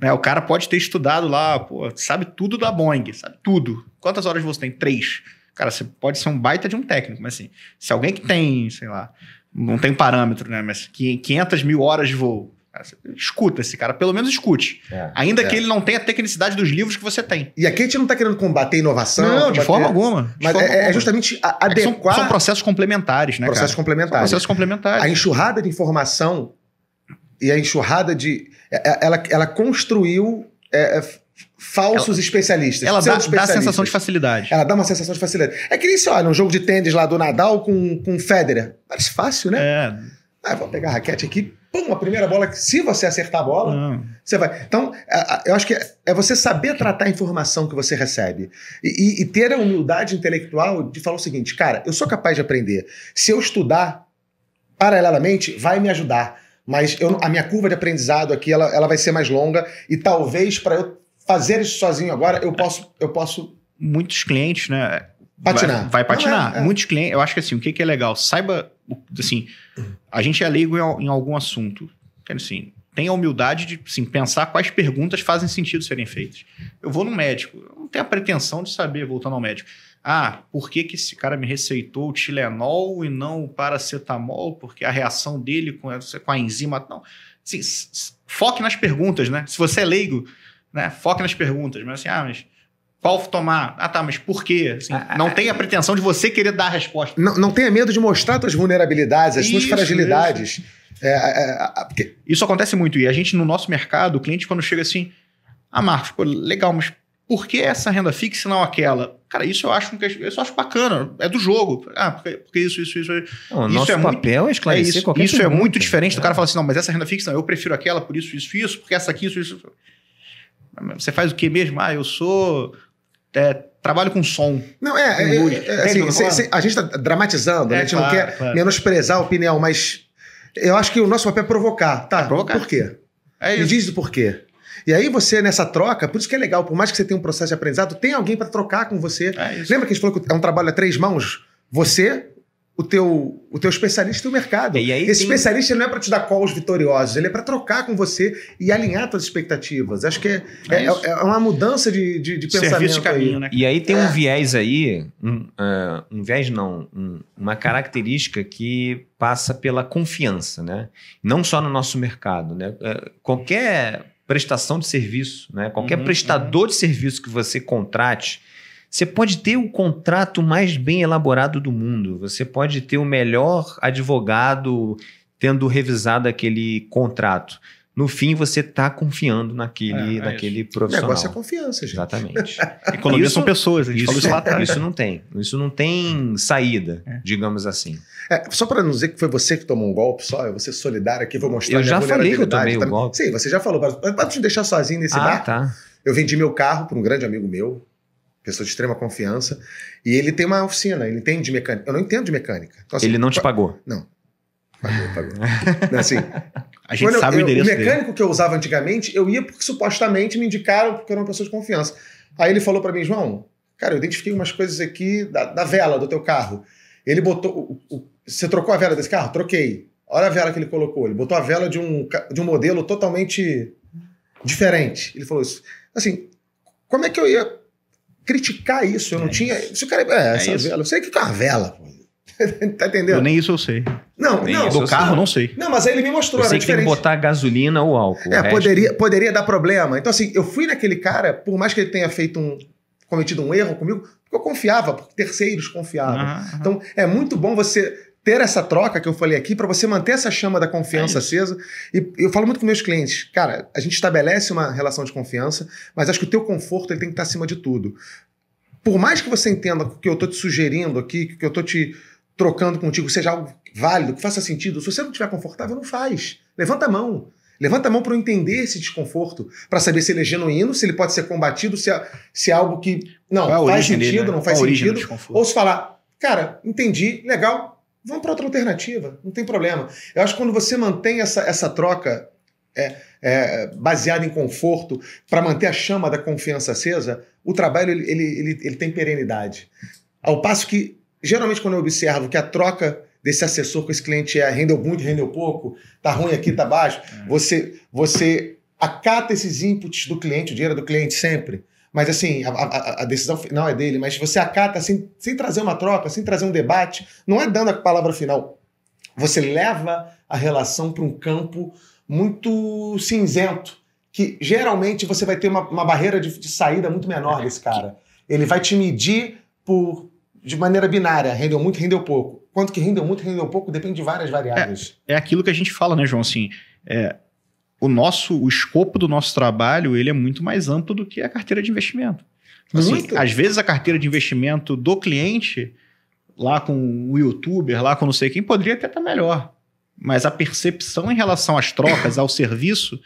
Né? O cara pode ter estudado lá, pô, sabe tudo da Boeing, sabe tudo. Quantas horas você tem? Três. Cara, você pode ser um baita de um técnico, mas assim, se alguém que tem, sei lá, não tem parâmetro, né? Mas 500 mil horas de voo, Escuta esse cara, pelo menos escute. É, Ainda é. que ele não tenha a tecnicidade dos livros que você tem. E aqui a gente não está querendo combater inovação. Não, combater... de forma alguma. De mas forma é, é alguma. é, justamente adequar. São, são, processos complementares, né? Processos cara? complementares. São processos complementares. A enxurrada de informação e a enxurrada de. É, é, ela, ela construiu. Falsos ela, especialistas. Ela dá, especialistas. dá a sensação de facilidade. Ela dá uma sensação de facilidade. É que nem se olha um jogo de tênis lá do Nadal com, com Federer. Parece fácil, né? É. Ah, vou pegar a raquete aqui, pum, a primeira bola, se você acertar a bola, ah. você vai. Então, eu acho que é você saber tratar a informação que você recebe e, e, ter a humildade intelectual de falar o seguinte, cara, eu sou capaz de aprender. Se eu estudar paralelamente, vai me ajudar. Mas eu, a minha curva de aprendizado aqui, ela, ela vai ser mais longa e talvez para eu fazer isso sozinho agora, eu posso, eu posso muitos clientes, né? Patinar. Vai, vai patinar. é, é. Muitos clientes, eu acho que assim, o que, que é legal? Saiba, assim, a gente é leigo em, em algum assunto. Assim, tenha a humildade de assim, pensar quais perguntas fazem sentido serem feitas. Eu vou no médico, eu não tenho a pretensão de saber, voltando ao médico. Ah, por que, que esse cara me receitou o Tilenol e não o paracetamol? Porque a reação dele com a, com a enzima. Não. Assim, foque nas perguntas, né? Se você é leigo, né? Foque nas perguntas. Mas assim, ah, mas qual tomar? Ah, tá, mas por quê? Assim, ah, ah, não ah, tem a pretensão de você querer dar a resposta. Não, não tenha medo de mostrar suas vulnerabilidades, as suas fragilidades. É, é, é, ah, ah, porque... Isso acontece muito. E a gente, no nosso mercado, o cliente, quando chega assim, ah, Marcos, pô, legal, mas por que essa renda fixa e não aquela? Cara, isso eu acho, eu acho bacana, é do jogo. Ah, porque, porque isso, isso, isso. Não, isso nosso é papel muito, é esclarecer é isso, qualquer Isso pergunta. é tipo muito diferente do né? cara falar assim, não, mas essa renda fixa não, eu prefiro aquela por isso, isso, isso, porque essa aqui, isso, isso. Você faz o que mesmo? Ah, eu sou é, trabalho com som. Não, é. é, é, é assim, a gente está dramatizando, né? É, a gente claro, não quer claro. menosprezar a opinião, mas eu acho que o nosso papel é provocar. Tá, é provocar. por quê? É isso. Me diz o porquê. E aí você, nessa troca, por isso que é legal, por mais que você tenha um processo de aprendizado, tem alguém para trocar com você. Lembra que a gente falou que é um trabalho a três mãos? Você, o teu, o teu especialista e o mercado. E Esse tem... especialista não é para te dar calls vitoriosos, ele é para trocar com você e alinhar suas expectativas. Acho que é, é, é, é uma mudança de, de, de pensamento. De caminho, né? E aí tem um é. viés aí, um, uh, um viés não, um, uma característica que passa pela confiança, né? Não só no nosso mercado, né? Uh, qualquer prestação de serviço, né? Qualquer uhum, prestador uhum. de serviço que você contrate você pode ter o contrato mais bem elaborado do mundo, você pode ter o melhor advogado tendo revisado aquele contrato. No fim, você está confiando naquele, é, é naquele profissional. O negócio é confiança, gente. Exatamente. <laughs> Economia são pessoas, a gente isso, falou isso lá atrás. Isso não tem. Isso não tem saída, é. digamos assim. É, só para não dizer que foi você que tomou um golpe só, eu vou ser solidário aqui, vou mostrar Eu já falei que eu tomei o um golpe. Sim, você já falou. Para te deixar sozinho nesse ah, bar, tá. eu vendi meu carro para um grande amigo meu, pessoa de extrema confiança, e ele tem uma oficina, ele entende de mecânica. Eu não entendo de mecânica. Então, assim, ele não te pagou? Não. Pagou, pagou. <laughs> não, assim, a gente sabe eu, o endereço. O mecânico dele. que eu usava antigamente, eu ia porque supostamente me indicaram porque eu era uma pessoa de confiança. Aí ele falou para mim, João, cara, eu identifiquei umas coisas aqui da, da vela do teu carro. Ele botou. O, o, você trocou a vela desse carro? Troquei. Olha a vela que ele colocou. Ele botou a vela de um, de um modelo totalmente diferente. Ele falou isso. Assim, como é que eu ia criticar isso. Eu não é tinha. Se o cara. É, é essa vela. Eu sei que é uma vela, pô. <laughs> tá entendendo? Eu nem isso eu sei. Não, nem não. Do carro, sei. não sei. Não, mas aí ele me mostrou. Eu sei que tem que botar gasolina ou álcool. É, poderia, poderia dar problema. Então, assim, eu fui naquele cara, por mais que ele tenha feito um. cometido um erro comigo, porque eu confiava, porque terceiros confiavam. Então, é muito bom você ter essa troca que eu falei aqui para você manter essa chama da confiança é acesa. E eu falo muito com meus clientes, cara, a gente estabelece uma relação de confiança, mas acho que o teu conforto ele tem que estar tá acima de tudo. Por mais que você entenda o que eu tô te sugerindo aqui, que eu tô te trocando contigo seja algo válido, que faça sentido, se você não estiver confortável, não faz. Levanta a mão. Levanta a mão para eu entender esse desconforto, para saber se ele é genuíno, se ele pode ser combatido, se é, se é algo que não é faz sentido, dele, né? não faz sentido. Ou se falar, cara, entendi, legal, Vamos para outra alternativa, não tem problema. Eu acho que quando você mantém essa, essa troca é, é, baseada em conforto, para manter a chama da confiança acesa, o trabalho ele, ele, ele, ele tem perenidade. Ao passo que, geralmente, quando eu observo que a troca desse assessor com esse cliente é rendeu muito, rendeu pouco, tá ruim aqui, tá baixo, <laughs> é. você, você acata esses inputs do cliente, o dinheiro do cliente sempre. Mas assim, a, a, a, decisão final é dele, mas você acata sem, sem trazer uma troca, sem trazer um debate, não é dando a palavra final. Você leva a relação para um campo muito cinzento, que geralmente você vai ter uma, uma barreira de, de saída muito menor desse cara. Ele vai te medir por, de maneira binária, rendeu muito, rendeu pouco. Quanto que rendeu muito, rendeu pouco, depende de várias variáveis. É, é aquilo que a gente fala, né, João? Assim, é, o nosso, o escopo do nosso trabalho, ele é muito mais amplo do que a carteira de investimento. Assim, às vezes a carteira de investimento do cliente, lá com o youtuber, lá com não sei quem, poderia até estar tá melhor. Mas a percepção em relação às trocas, ao serviço,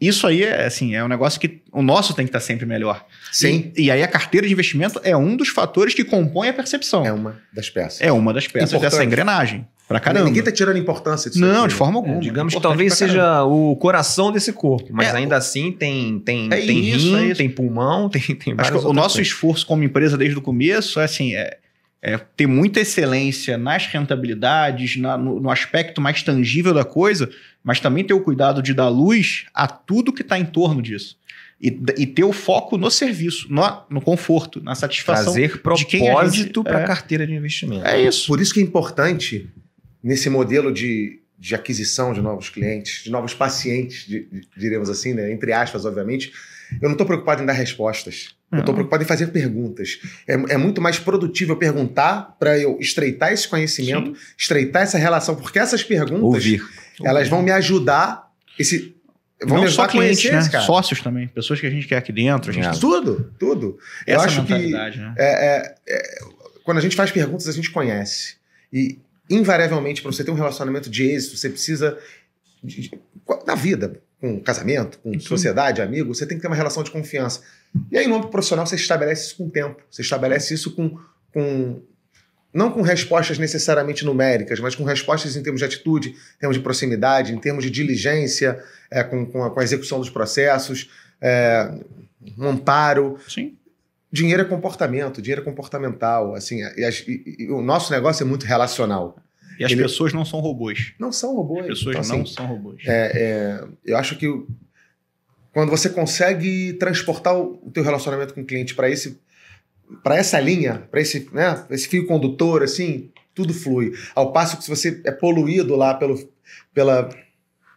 isso aí é assim, é um negócio que o nosso tem que estar tá sempre melhor. Sim. E, e, aí a carteira de investimento é um dos fatores que compõe a percepção. É uma das peças. É uma das peças Importante. dessa engrenagem. Pra caramba. Ninguém tá tirando importância disso. Não, aqui. de forma alguma. É, digamos é que talvez seja o coração desse corpo, mas é, ainda assim tem, tem, é tem isso, rim, é tem pulmão, <laughs> tem, tem Acho que o nosso coisas. esforço como empresa desde o começo é assim, é, é, ter muita excelência nas rentabilidades, na, no, no, aspecto mais tangível da coisa, mas também ter o cuidado de dar luz a tudo que está em torno disso. E, e, ter o foco no serviço, no, no conforto, na satisfação. Trazer propósito para a gente, é, carteira de investimento. É isso. Por isso que é importante nesse modelo de, de aquisição de novos clientes, de novos pacientes, de, de, diremos assim, né? entre aspas, obviamente, eu não estou preocupado em dar respostas. Não. Eu estou preocupado em fazer perguntas. É, é muito mais produtivo eu perguntar para eu estreitar esse conhecimento, Sim. estreitar essa relação, porque essas perguntas Ouvir. elas Ouvir. vão me ajudar. Esse, vão não me ajudar só clientes, né? Cara. Sócios também, pessoas que a gente quer aqui dentro. A gente... É. Tudo, tudo. Essa eu acho que né? É, é, é, quando a gente faz perguntas a gente conhece. E invariavelmente, para você ter um relacionamento de êxito, você precisa. na vida, com casamento, com Sim. sociedade, amigo, você tem que ter uma relação de confiança. E aí, no âmbito profissional, você estabelece isso com o tempo. Você estabelece isso com, com não com respostas necessariamente numéricas, mas com respostas em termos de atitude, em termos de proximidade, em termos de diligência, é, com, com, a, com, a, execução dos processos, é, um amparo. Sim dinheiro é comportamento, dinheiro é comportamental. Assim, é, e, e, e o nosso negócio é muito relacional. E as Ele, pessoas não são robôs. Não são robôs. As pessoas então, não assim, são robôs. É, é, eu acho que quando você consegue transportar o, o teu relacionamento com o cliente para esse para essa linha, para esse, né, esse fio condutor, assim, tudo flui. Ao passo que se você é poluído lá pelo, pela,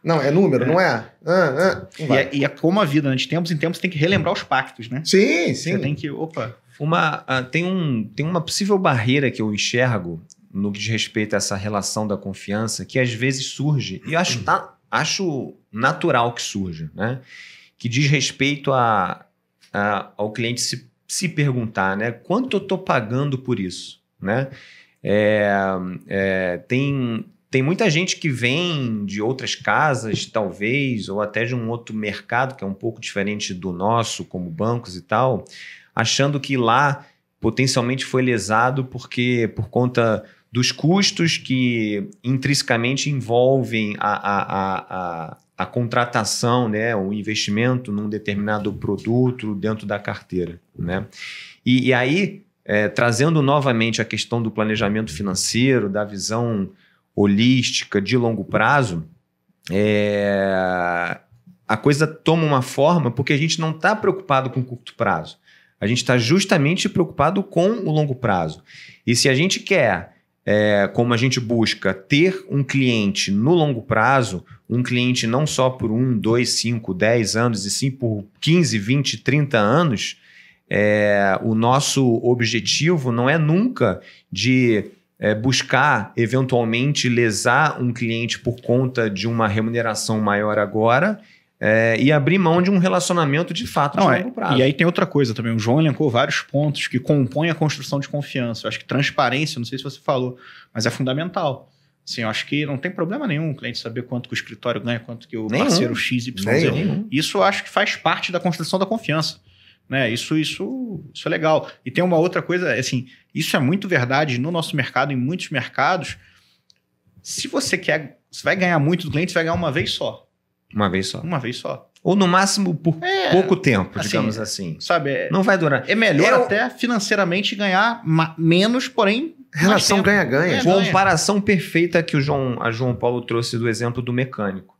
não, é número, é. não é? Ah, ah, não e, é, e é como a vida, né? De tempos em tempos tem que relembrar os pactos, né? Sim, sim. Você tem que, opa... Uma, uh, tem, um, tem uma possível barreira que eu enxergo no que diz respeito a essa relação da confiança que às vezes surge, e eu acho, acho natural que surja, né? Que diz respeito a, a ao cliente se, se perguntar, né? Quanto eu estou pagando por isso, né? É, é, tem, tem muita gente que vem de outras casas, talvez, ou até de um outro mercado que é um pouco diferente do nosso, como bancos e tal, achando que lá potencialmente foi lesado porque por conta dos custos que intrinsecamente envolvem a, a, a, a, a contratação, né, o investimento num determinado produto dentro da carteira. Né? E, e aí, é, trazendo novamente a questão do planejamento financeiro, da visão holística, de longo prazo, é... a coisa toma uma forma porque a gente não está preocupado com curto prazo. A gente está justamente preocupado com o longo prazo. E se a gente quer, é, como a gente busca, ter um cliente no longo prazo, um cliente não só por um, dois, cinco, dez anos, e sim por 15, 20, 30 anos, é, o nosso objetivo não é nunca de é, buscar eventualmente lesar um cliente por conta de uma remuneração maior agora é, e abrir mão de um relacionamento de fato Não, de é, longo prazo. É, e aí tem outra coisa também. O João elencou vários pontos que compõem a construção de confiança. Eu acho que transparência, não sei se você falou, mas é fundamental. Assim, eu acho que não tem problema nenhum o cliente saber quanto que o escritório ganha, quanto que o nenhum. parceiro XYZ. Nenhum. Isso eu acho que faz parte da construção da confiança. Né? Isso, isso, isso é legal. E tem uma outra coisa, assim, isso é muito verdade no nosso mercado, em muitos mercados. Se você quer, você vai ganhar muito do cliente, você vai ganhar uma vez só. Uma vez só. Uma vez só. Ou no máximo por é, pouco tempo, assim, digamos assim. Sabe? É, não vai durar. É melhor Eu, é até financeiramente ganhar menos, porém. Relação ganha-ganha. Comparação perfeita que o João, a João Paulo trouxe do exemplo do mecânico.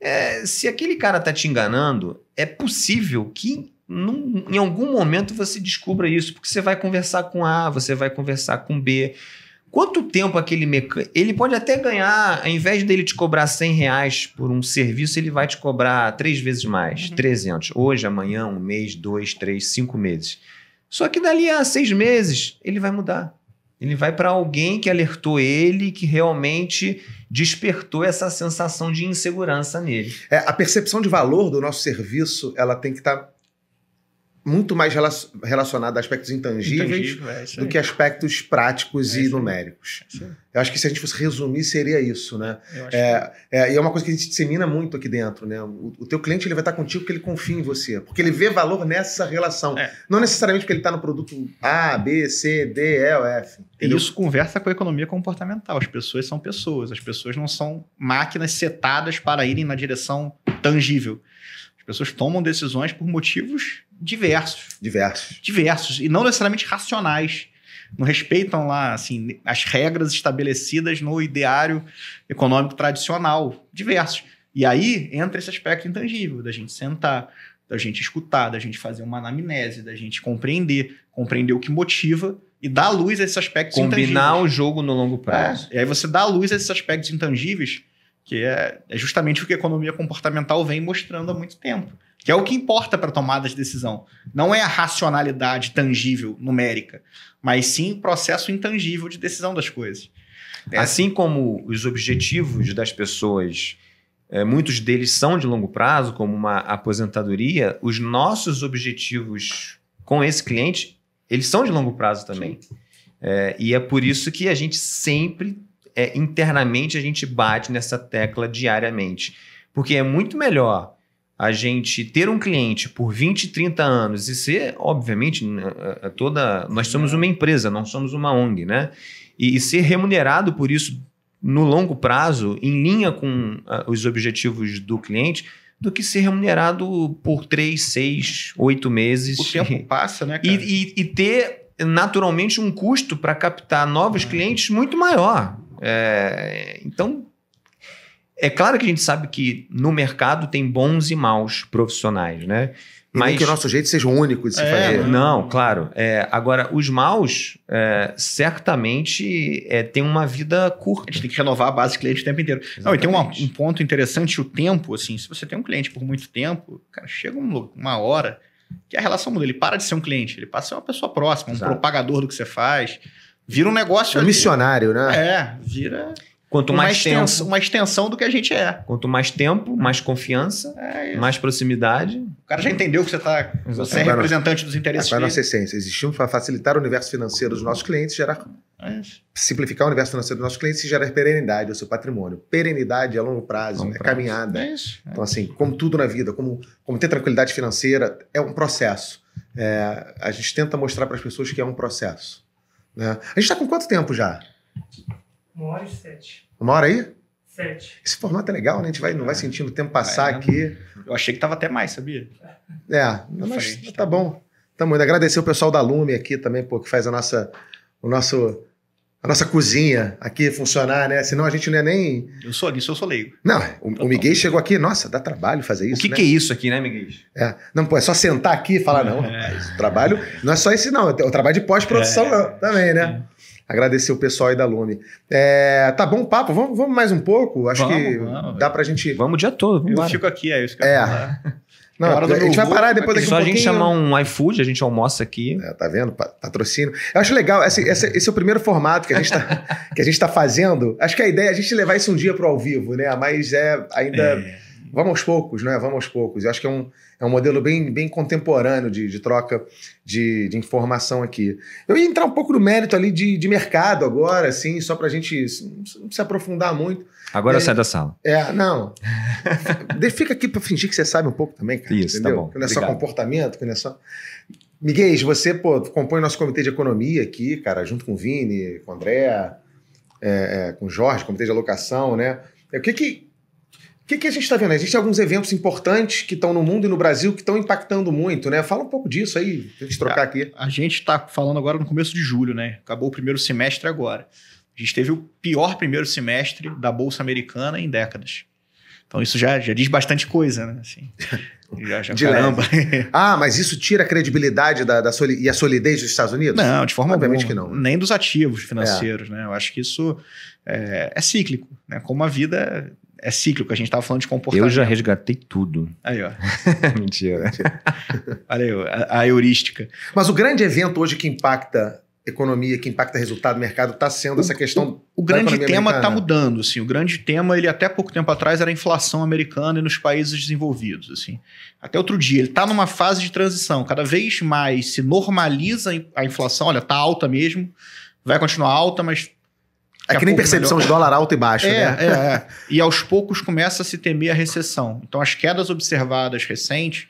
É, se aquele cara tá te enganando, é possível que num, em algum momento você descubra isso, porque você vai conversar com A, você vai conversar com B. Quanto tempo aquele mecânico. Ele pode até ganhar, ao invés dele te cobrar 100 reais por um serviço, ele vai te cobrar três vezes mais, uhum. 300. Hoje, amanhã, um mês, dois, três, cinco meses. Só que dali a seis meses, ele vai mudar. Ele vai para alguém que alertou ele, que realmente despertou essa sensação de insegurança nele. É, a percepção de valor do nosso serviço, ela tem que estar tá muito mais relacionado a aspectos intangíveis Intangível, é do que aspectos práticos é e numéricos. É eu acho que se a gente fosse resumir, seria isso, né? É, é, e é uma coisa que a gente dissemina muito aqui dentro, né? O, o teu cliente ele vai estar contigo porque ele confia em você, porque ele vê valor nessa relação. É. Não necessariamente porque ele está no produto A, B, C, D, E ou F. Entendeu? isso conversa com a economia comportamental. As pessoas são pessoas, as pessoas não são máquinas setadas para irem na direção tangível. As pessoas tomam decisões por motivos diversos. Diversos. Diversos. E não necessariamente racionais. Não respeitam lá, assim, as regras estabelecidas no ideário econômico tradicional. Diversos. E aí entra esse aspecto intangível da gente sentar, da gente escutar, da gente fazer uma anamnese, da gente compreender, compreender o que motiva e dar luz a esses aspectos Combinar intangíveis. Combinar o jogo no longo prazo. É, e aí você dá luz a esses aspectos intangíveis, que é, é justamente o que a economia comportamental vem mostrando há muito tempo que é o que importa para tomada de decisão. Não é a racionalidade tangível, numérica, mas sim o processo intangível de decisão das coisas. É. Assim como os objetivos das pessoas, é, muitos deles são de longo prazo, como uma aposentadoria, os nossos objetivos com esse cliente, eles são de longo prazo também. É, e é por isso que a gente sempre, é, internamente, a gente bate nessa tecla diariamente. Porque é muito melhor a gente ter um cliente por 20, 30 anos e ser, obviamente, toda. Nós somos uma empresa, não somos uma ONG, né? E, e ser remunerado por isso no longo prazo, em linha com uh, os objetivos do cliente, do que ser remunerado por 3, 6, 8 meses. O tempo <laughs> passa, né? Cara? E, e, e ter naturalmente um custo para captar novos é. clientes muito maior. É, então, é claro que a gente sabe que no mercado tem bons e maus profissionais, né? Mas que o nosso jeito seja único de se é, fazer. Não, claro. É, agora, os maus é, certamente é, têm uma vida curta. A gente tem que renovar a base de cliente o tempo inteiro. Não, e tem uma, um ponto interessante, o tempo, assim, se você tem um cliente por muito tempo, cara, chega um, uma hora que a relação muda. Ele para de ser um cliente, ele passa a ser uma pessoa próxima, um Exato. propagador do que você faz. Vira um negócio. Um ali. missionário, né? É, vira. Quanto mais, mais tempo, uma extensão do que a gente é. Quanto mais tempo, mais confiança, é mais proximidade. O cara já entendeu que você está você é representante dos interesses. Agora, nossa essência, existimos para facilitar o universo financeiro dos nossos clientes, gerar é simplificar o universo financeiro dos nossos clientes e gerar perenidade ao seu patrimônio. Perenidade é longo prazo, longo é prazo. caminhada. É isso, é então, assim, como tudo na vida, como, como ter tranquilidade financeira, é um processo. É, a gente tenta mostrar para as pessoas que é um processo. Né? A gente está com quanto tempo já? Uma hora e sete. Uma hora aí? Sete. Esse formato é legal, né? A gente vai, não vai é. sentindo o tempo passar né? aqui. Eu achei que tava até mais, sabia? É, mas tá, tá bom. Tamo indo. Agradecer o pessoal da Lume aqui também, pô, que faz a nossa, o nosso a nossa cozinha aqui funcionar, né? Senão a gente não é nem. Eu sou disso, eu sou leigo. Não, o, então o tá Miguel chegou aqui, nossa, dá trabalho fazer isso. O que, né? que é isso aqui, né, Miguel? É. Não, pô, é só sentar aqui e falar, não, é. rapaz, o trabalho não é só esse, não. É o trabalho de pós-produção é. também, né? Agradecer o pessoal aí da Lume. É, tá bom o papo? Vamos, vamos mais um pouco? Acho vamos, que vamos. dá pra gente. Vamos o dia todo. Vamos eu embora. fico aqui, aí é eu caras. É. <laughs> Não, é a, a gente vai parar né? depois daqui Só um a gente chamar um iFood, a gente almoça aqui. É, tá vendo? Patrocínio. Eu acho legal, esse, esse, esse é o primeiro formato que a, gente tá, <laughs> que a gente tá fazendo. Acho que a ideia é a gente levar isso um dia pro ao vivo, né? Mas é ainda... É vamos aos poucos, né? Vamos aos poucos. Eu acho que é um, é um modelo bem, bem contemporâneo de, de troca de, de, informação aqui. Eu ia entrar um pouco no mérito ali de, de mercado agora, assim, só para a gente não se aprofundar muito. Agora é, sai da sala. É, não. <laughs> Fica aqui para fingir que você sabe um pouco também, cara. Isso, tá entendeu? tá bom. Que não é só comportamento, que não é só. Miguel, você pô, compõe nosso comitê de economia aqui, cara, junto com o Vini, com o André, é, é, com o Jorge, comitê de alocação, né? O que, que o que, que a gente está vendo? Existem alguns eventos importantes que estão no mundo e no Brasil que estão impactando muito, né? Fala um pouco disso aí, pra gente trocar aqui. A, gente está falando agora no começo de julho, né? Acabou o primeiro semestre agora. A gente teve o pior primeiro semestre da Bolsa Americana em décadas. Então isso já, já diz bastante coisa, né? Assim, <laughs> já, já, de caramba. <laughs> ah, mas isso tira a credibilidade da, da soli, e a solidez dos Estados Unidos? Não, de forma Obviamente alguma. que não. Nem dos ativos financeiros, é. né? Eu acho que isso é, é cíclico, né? Como a vida é cíclico, a gente estava falando de comportamento. Eu já resgatei tudo. Aí, ó. <laughs> Mentira. Olha aí, a, a heurística. Mas o grande evento hoje que impacta economia, que impacta resultado do mercado, está sendo essa questão. O, o grande tema está mudando, assim. O grande tema, ele até pouco tempo atrás era a inflação americana e nos países desenvolvidos, assim. Até outro dia, ele está numa fase de transição. Cada vez mais se normaliza a inflação. Olha, está alta mesmo, vai continuar alta, mas é que nem percepção melhor. de dólar alto e baixo, é, né? É, é. E aos poucos começa a se temer a recessão. Então, as quedas observadas recentes,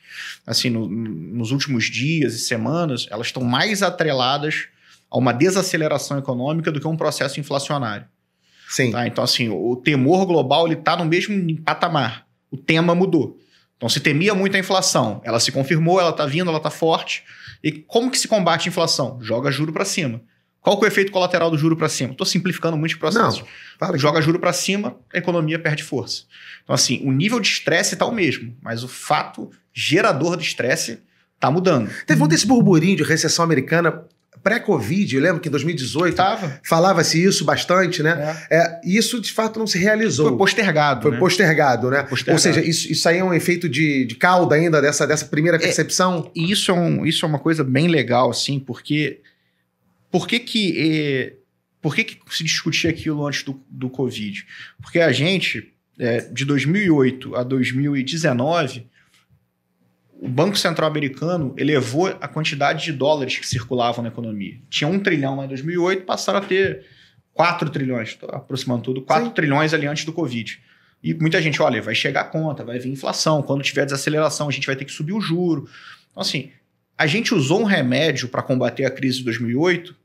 assim, no, nos últimos dias e semanas, elas estão mais atreladas a uma desaceleração econômica do que a um processo inflacionário. Sim. Tá? Então, assim, o temor global está no mesmo patamar. O tema mudou. Então, se temia muito a inflação. Ela se confirmou, ela está vindo, ela está forte. E como que se combate a inflação? Joga juro para cima. Qual que é o efeito colateral do juro para cima? Estou simplificando muito o processo. Não, Joga juro para cima, a economia perde força. Então, assim, o nível de estresse está o mesmo, mas o fato gerador do estresse está mudando. Teve muito esse burburinho de recessão americana pré-Covid, eu lembro que em 2018 falava-se isso bastante, né? É. É, isso de fato não se realizou. Foi postergado. Foi né? postergado, né? Postergado. Ou seja, isso, isso aí é um efeito de, de cauda ainda dessa, dessa primeira é, percepção. E é, isso, é um, isso é uma coisa bem legal, assim, porque por que que, eh, por que, que se discutia aquilo antes do, do Covid? Porque a gente, eh, de 2008 a 2019, o Banco Central americano elevou a quantidade de dólares que circulavam na economia. Tinha um trilhão lá em 2008, passaram a ter 4 trilhões, aproximando tudo, 4 Sim. trilhões ali antes do Covid. E muita gente, olha, vai chegar a conta, vai vir inflação, quando tiver desaceleração, a gente vai ter que subir o juro. Então, assim, a gente usou um remédio para combater a crise de 2008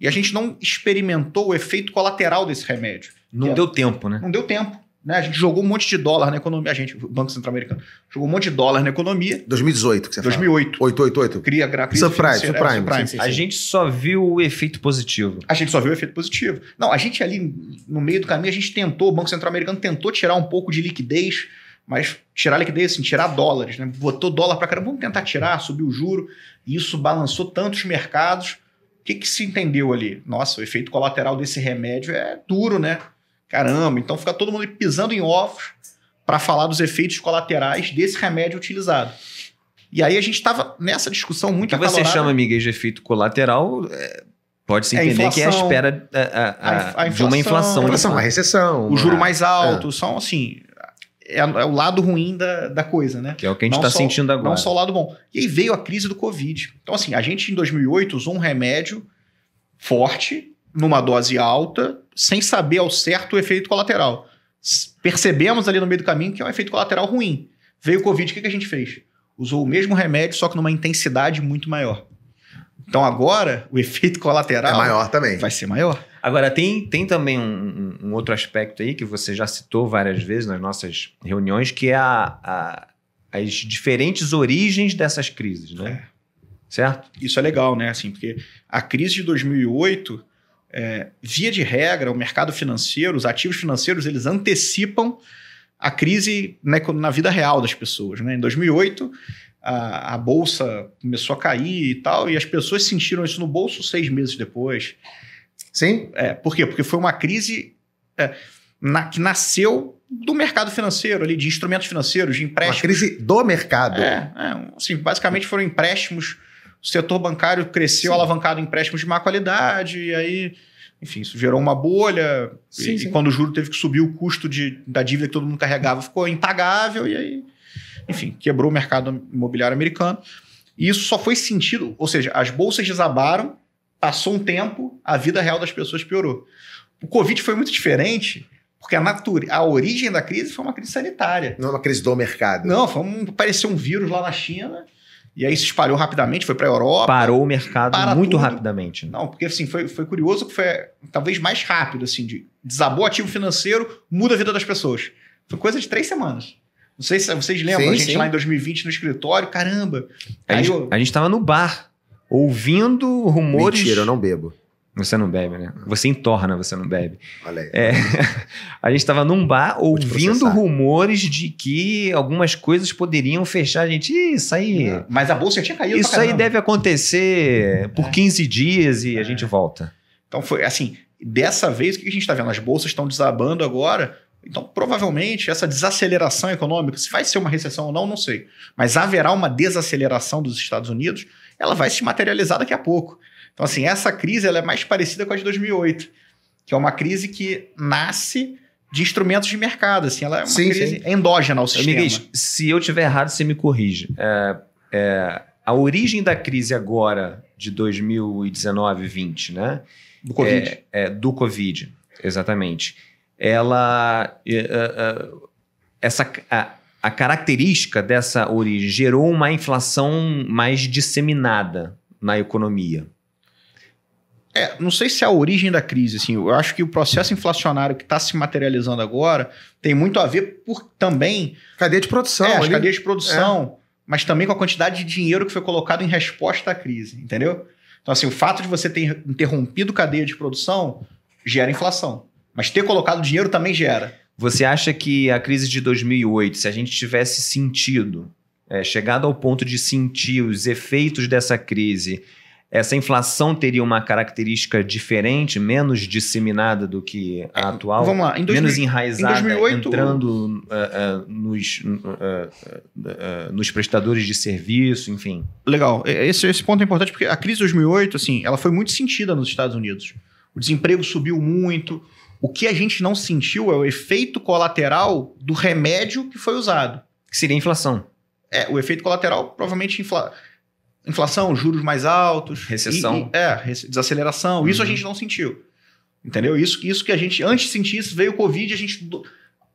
e a gente não experimentou o efeito colateral desse remédio. Não é deu tempo, né? Não deu tempo. Né? A gente jogou um monte de dólar na economia, a gente, o Banco Central Americano, jogou um monte de dólar na economia. 2018 que você 2008. Fala. 888. Cria, cria crise surprise subprime. É, Sim, sim, sim. A gente só viu o efeito positivo. A gente só viu o efeito positivo. Não, a gente ali no meio do caminho, a gente tentou, o Banco Central Americano tentou tirar um pouco de liquidez, mas tirar liquidez, assim, tirar dólares, né? Botou dólar para caramba, vamos tentar tirar, subir o juro. E isso balançou tantos mercados que, que se entendeu ali? Nossa, o efeito colateral desse remédio é duro, né? Caramba, então fica todo mundo pisando em ovos para falar dos efeitos colaterais desse remédio utilizado. E aí a gente estava nessa discussão muito acalorada. O que você chama, Miguel, de efeito colateral é... Pode-se é entender é que é a espera é, é, a, a, a, de uma inflação. inflação né? uma recessão. O juro né? mais alto, são assim, é, é, o lado ruim da, da coisa, né? Que é o que a gente está sentindo agora. Não só o lado bom. E aí veio a crise do Covid. Então, assim, a gente em 2008 usou um remédio forte, numa dose alta, sem saber ao certo o efeito colateral. Percebemos ali no meio do caminho que é um efeito colateral ruim. Veio o Covid, o que, que a gente fez? Usou o mesmo remédio, só que numa intensidade muito maior. Então agora o efeito colateral. É maior também. Vai ser maior. Agora, tem, tem também um, um, outro aspecto aí que você já citou várias vezes nas nossas reuniões, que é a, a as diferentes origens dessas crises, né? É. Certo? Isso é legal, né? Assim, porque a crise de 2008, é, via de regra, o mercado financeiro, os ativos financeiros, eles antecipam a crise né, na vida real das pessoas. Né? Em 2008, a, a, bolsa começou a cair e tal, e as pessoas sentiram isso no bolso seis meses depois. Sim? É, por quê? Porque foi uma crise é, na, que nasceu do mercado financeiro ali, de instrumentos financeiros, de empréstimos. Uma crise do mercado. É, é assim, basicamente foram empréstimos. O setor bancário cresceu sim. alavancado em empréstimos de má qualidade, e aí, enfim, isso gerou uma bolha. Sim, e, sim. e, quando o juro teve que subir o custo de, da dívida que todo mundo carregava, ficou impagável, e aí, enfim, quebrou o mercado imobiliário americano. E isso só foi sentido, ou seja, as bolsas desabaram Passou um tempo, a vida real das pessoas piorou. O Covid foi muito diferente, porque a, natura, a origem da crise foi uma crise sanitária. Não é uma crise do mercado. Não, foi um, apareceu um vírus lá na China, e aí se espalhou rapidamente, foi para a Europa. Parou o mercado muito tudo. rapidamente. Né? Não, porque assim, foi, foi curioso que foi é, talvez mais rápido, assim, de desabou ativo financeiro, muda a vida das pessoas. Foi coisa de três semanas. Não sei se vocês lembram, sim, a gente sim. lá em 2020 no escritório, caramba. A, gente, eu... a gente tava no bar ouvindo rumores. Mentira, eu não bebo. Você não bebe, né? Você entorna, você não bebe. Olha aí. É, <laughs> a gente estava num bar ouvindo rumores de que algumas coisas poderiam fechar. A gente, isso aí. É. Mas a bolsa tinha caído. Isso tá aí deve acontecer por é. 15 dias e a é. gente volta. Então foi assim. Dessa vez, o que a gente está vendo? As bolsas estão desabando agora, então, provavelmente, essa desaceleração econômica, se vai ser uma recessão ou não, não sei. Mas haverá uma desaceleração dos Estados Unidos, ela vai se materializar daqui a pouco. Então, assim, essa crise ela é mais parecida com a de 2008, que é uma crise que nasce de instrumentos de mercado. Assim, ela é uma sim, crise sim. endógena ao sistema. Miguel, se eu tiver errado, você me corrige. É, é, a origem da crise agora de 2019 20, né? Do Covid. É, é do Covid, exatamente ela eh, eh, eh, essa a, a característica dessa origem gerou uma inflação mais disseminada na economia. É, não sei se é a origem da crise, assim, eu acho que o processo inflacionário que está se materializando agora tem muito a ver por também cadeia de produção, é, ali, cadeia de produção, é. mas também com a quantidade de dinheiro que foi colocado em resposta à crise, entendeu? Então assim, o fato de você ter interrompido cadeia de produção gera inflação. Mas ter colocado dinheiro também gera. Você acha que a crise de 2008, se a gente tivesse sentido, é, chegado ao ponto de sentir os efeitos dessa crise, essa inflação teria uma característica diferente, menos disseminada do que a é, atual, Vamos lá. Em 2000, menos enraizada, em 2008, entrando uh, uh, nos, uh, nos prestadores de serviço, enfim. Legal. Esse, esse ponto é importante porque a crise de 2008, assim, ela foi muito sentida nos Estados Unidos. O desemprego subiu muito, o que a gente não sentiu é o efeito colateral do remédio que foi usado. Que seria a inflação. É, o efeito colateral provavelmente infla... inflação, juros mais altos. Recessão. E, e, é, desaceleração. Uhum. Isso a uhum. gente não sentiu. Entendeu? Isso, isso que a gente, antes de sentir isso, veio o Covid, a gente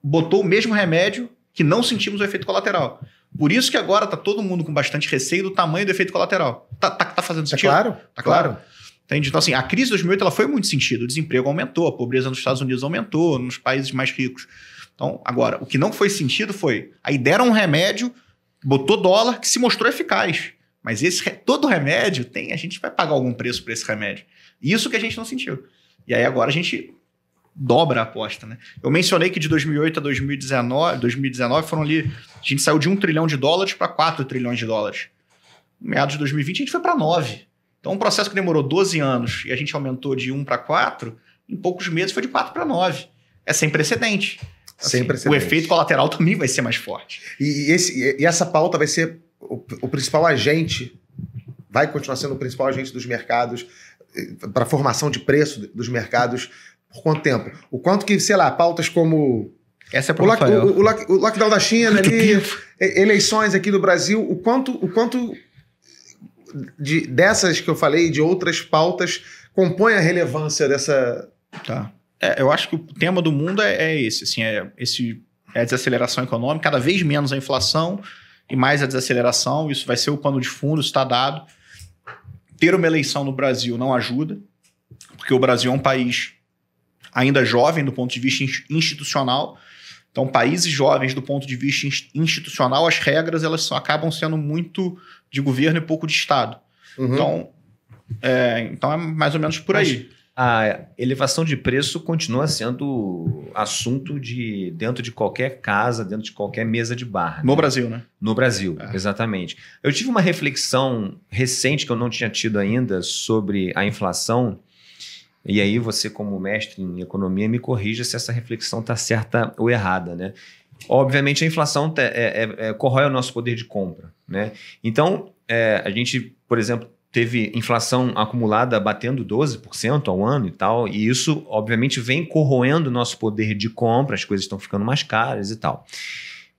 botou o mesmo remédio que não sentimos o efeito colateral. Por isso que agora tá todo mundo com bastante receio do tamanho do efeito colateral. Tá, tá, tá fazendo é sentido? É claro, tá claro. claro. Entende? Então, assim, a crise de 2008 ela foi muito sentido. O desemprego aumentou, a pobreza nos Estados Unidos aumentou, nos países mais ricos. Então, agora, o que não foi sentido foi... Aí deram um remédio, botou dólar, que se mostrou eficaz. Mas esse todo remédio tem... A gente vai pagar algum preço por esse remédio. Isso que a gente não sentiu. E aí agora a gente dobra a aposta, né? Eu mencionei que de 2008 a 2019, 2019 foram ali... A gente saiu de 1 trilhão de dólares para 4 trilhões de dólares. Em meados de 2020, a gente foi para 9 então, um processo que demorou 12 anos e a gente aumentou de 1 para 4, em poucos meses foi de 4 para 9. É sem precedente. Assim, sem precedente. O efeito colateral <laughs> também vai ser mais forte. E, esse, e essa pauta vai ser o, o principal agente, vai continuar sendo o principal agente dos mercados eh, para a formação de preço dos mercados por quanto tempo? O quanto que, sei lá, pautas como essa é o, lock, o, o, o, lockdown da China, ali, eleições aqui do Brasil, o quanto, o quanto de, dessas que eu falei, de outras pautas, compõe a relevância dessa. Tá. É, eu acho que o tema do mundo é, é esse, assim, é, esse, é a desaceleração econômica, cada vez menos a inflação e mais a desaceleração, isso vai ser o pano de fundo, está dado. Ter uma eleição no Brasil não ajuda, porque o Brasil é um país ainda jovem do ponto de vista institucional. Então, países jovens do ponto de vista institucional, as regras elas acabam sendo muito de governo e pouco de Estado. Uhum. Então, é, então é mais ou menos por Mas aí. A elevação de preço continua sendo assunto de dentro de qualquer casa, dentro de qualquer mesa de bar. No né? Brasil, né? No Brasil, é. exatamente. Eu tive uma reflexão recente que eu não tinha tido ainda sobre a inflação. E aí você, como mestre em economia, me corrija se essa reflexão está certa ou errada, né? obviamente a inflação é, é, é, corrói o nosso poder de compra. Né? Então, é, a gente, por exemplo, teve inflação acumulada batendo 12% ao ano e tal, e isso, obviamente, vem corroendo o nosso poder de compra, as coisas estão ficando mais caras e tal.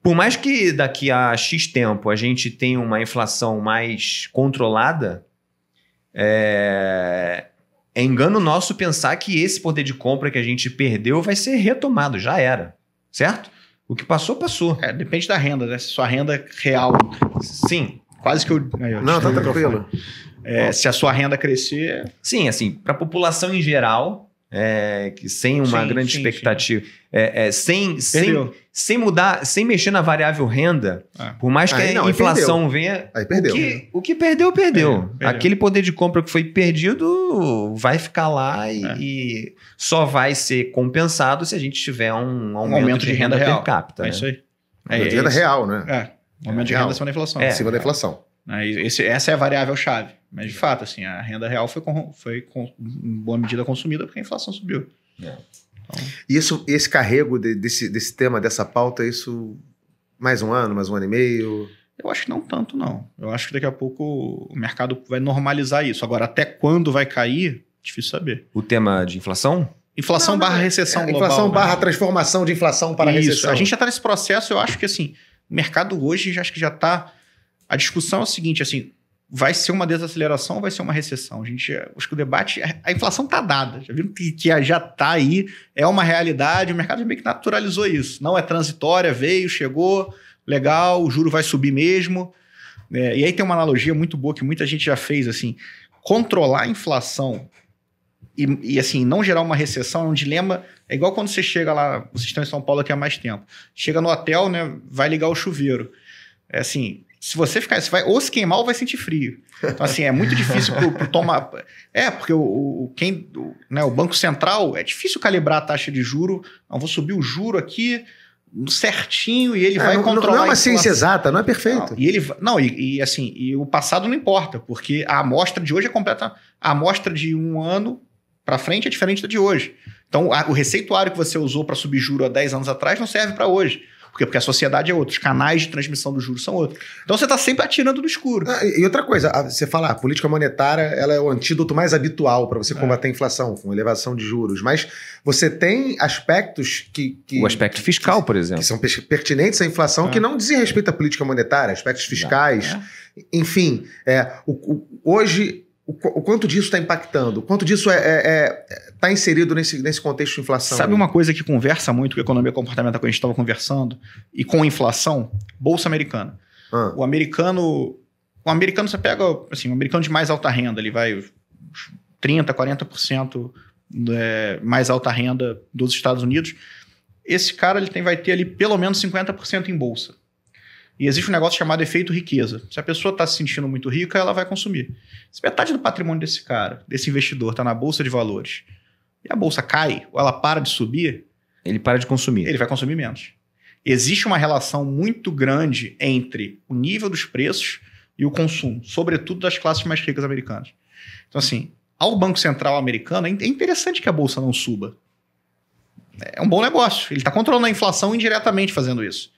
Por mais que daqui a X tempo a gente tenha uma inflação mais controlada, é, é engano nosso pensar que esse poder de compra que a gente perdeu vai ser retomado, já era, certo? O que passou, passou. É, depende da renda, né? Se sua renda real. Sim. Quase que eu. Aí, eu não, tá tranquilo. É, se a sua renda crescer. Sim, assim, para a população em geral, é, que sem uma sim, grande sim, expectativa, sim. É, é, sem, sem, sem mudar, sem mexer na variável renda, é. por mais que aí, a não, inflação venha, aí perdeu. O, que, o que perdeu, perdeu. É, perdeu. Aquele poder de compra que foi perdido vai ficar lá e, é. e, só vai ser compensado se a gente tiver um, um aumento, de, renda, renda per capita. É né? isso aí. É, de renda real, né? É, um aumento de renda acima da inflação. acima da inflação. Né? Esse, essa é a variável-chave. Mas, de fato, assim, a renda real foi, com, foi com, em boa medida consumida porque a inflação subiu. É. Então... Isso, esse carrego de, desse, desse tema, dessa pauta, isso mais um ano, mais um ano e meio? Eu acho que não tanto, não. Eu acho que daqui a pouco o mercado vai normalizar isso. Agora, até quando vai cair, difícil saber. O tema de inflação? Inflação não, barra é, recessão é, global. Inflação né? barra transformação de inflação para isso, recessão. A gente já está nesse processo, eu acho que assim, o mercado hoje já, acho que já está a discussão é o seguinte, assim, vai ser uma desaceleração ou vai ser uma recessão? A gente, acho que o debate, a inflação está dada, já viram que, que já está aí, é uma realidade, o mercado meio que naturalizou isso. Não é transitória, veio, chegou, legal, o juro vai subir mesmo. É, e aí tem uma analogia muito boa que muita gente já fez, assim, controlar a inflação e, e, assim, não gerar uma recessão é um dilema. É igual quando você chega lá, vocês estão em São Paulo aqui há mais tempo. Chega no hotel, né? Vai ligar o chuveiro. É assim, se você ficar, você vai ou se queimar ou vai sentir frio. Então, assim, é muito difícil pro, pro tomar. É, porque o, o quem, o, né, o Banco Central é difícil calibrar a taxa de juro. Não, vou subir o juro aqui hum, certinho e ele é, vai não, controlar. Não é uma ciência exata, não é perfeito. Não, e ele não e, e, assim e o passado não importa porque a amostra de hoje é completa. A amostra de um ano para frente é diferente da de hoje. Então a, o receituário que você usou para subir juro há 10 anos atrás não serve para hoje. Por quê? Porque a sociedade é outra, os canais de transmissão do juros são outros. Então você está sempre atirando no escuro. Ah, e outra coisa, você fala, a política monetária ela é o antídoto mais habitual para você é. combater é. a inflação, com elevação de juros. Mas você tem aspectos que. que o aspecto fiscal, que, por exemplo. Que são pertinentes à inflação, é. que não dizem respeito à política monetária, aspectos fiscais. É. Enfim, é, o, o, hoje o, quanto disso está impactando? O quanto disso está é, é, é, tá inserido nesse, nesse contexto de inflação? Sabe uma coisa que conversa muito com a economia comportamental que a gente estava conversando e com inflação? Bolsa americana. Ah. O americano. O americano você pega, assim, o americano de mais alta renda, ele vai 30%, 40% é, mais alta renda dos Estados Unidos. Esse cara ele tem, vai ter ali pelo menos 50% em bolsa. E existe um negócio chamado efeito riqueza. Se a pessoa está se sentindo muito rica, ela vai consumir. Se metade do patrimônio desse cara, desse investidor, está na bolsa de valores e a bolsa cai ou ela para de subir, ele para de consumir. Ele vai consumir menos. Existe uma relação muito grande entre o nível dos preços e o consumo, sobretudo das classes mais ricas americanas. Então, assim, ao Banco Central americano, é, é interessante que a bolsa não suba. É um bom negócio. Ele está controlando a inflação indiretamente fazendo isso.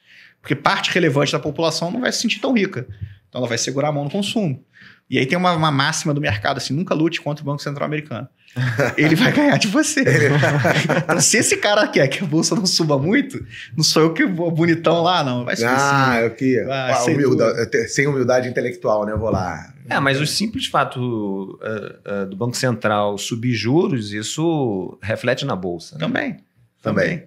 Porque parte relevante da população não vai se sentir tão rica. Então ela vai segurar a mão no consumo. E aí tem uma, uma máxima do mercado assim: nunca lute contra o Banco Central Americano. <laughs> Ele vai ganhar de você. Então, se esse cara quer que a bolsa não suba muito, não sou eu que vou bonitão lá, não. Vai ser ah, assim. eu que. Ah, ah, sem, humildade, sem humildade intelectual, né? Eu vou lá. É, mas o simples fato uh, uh, do Banco Central subir juros, isso reflete na bolsa. Né? Também. Também.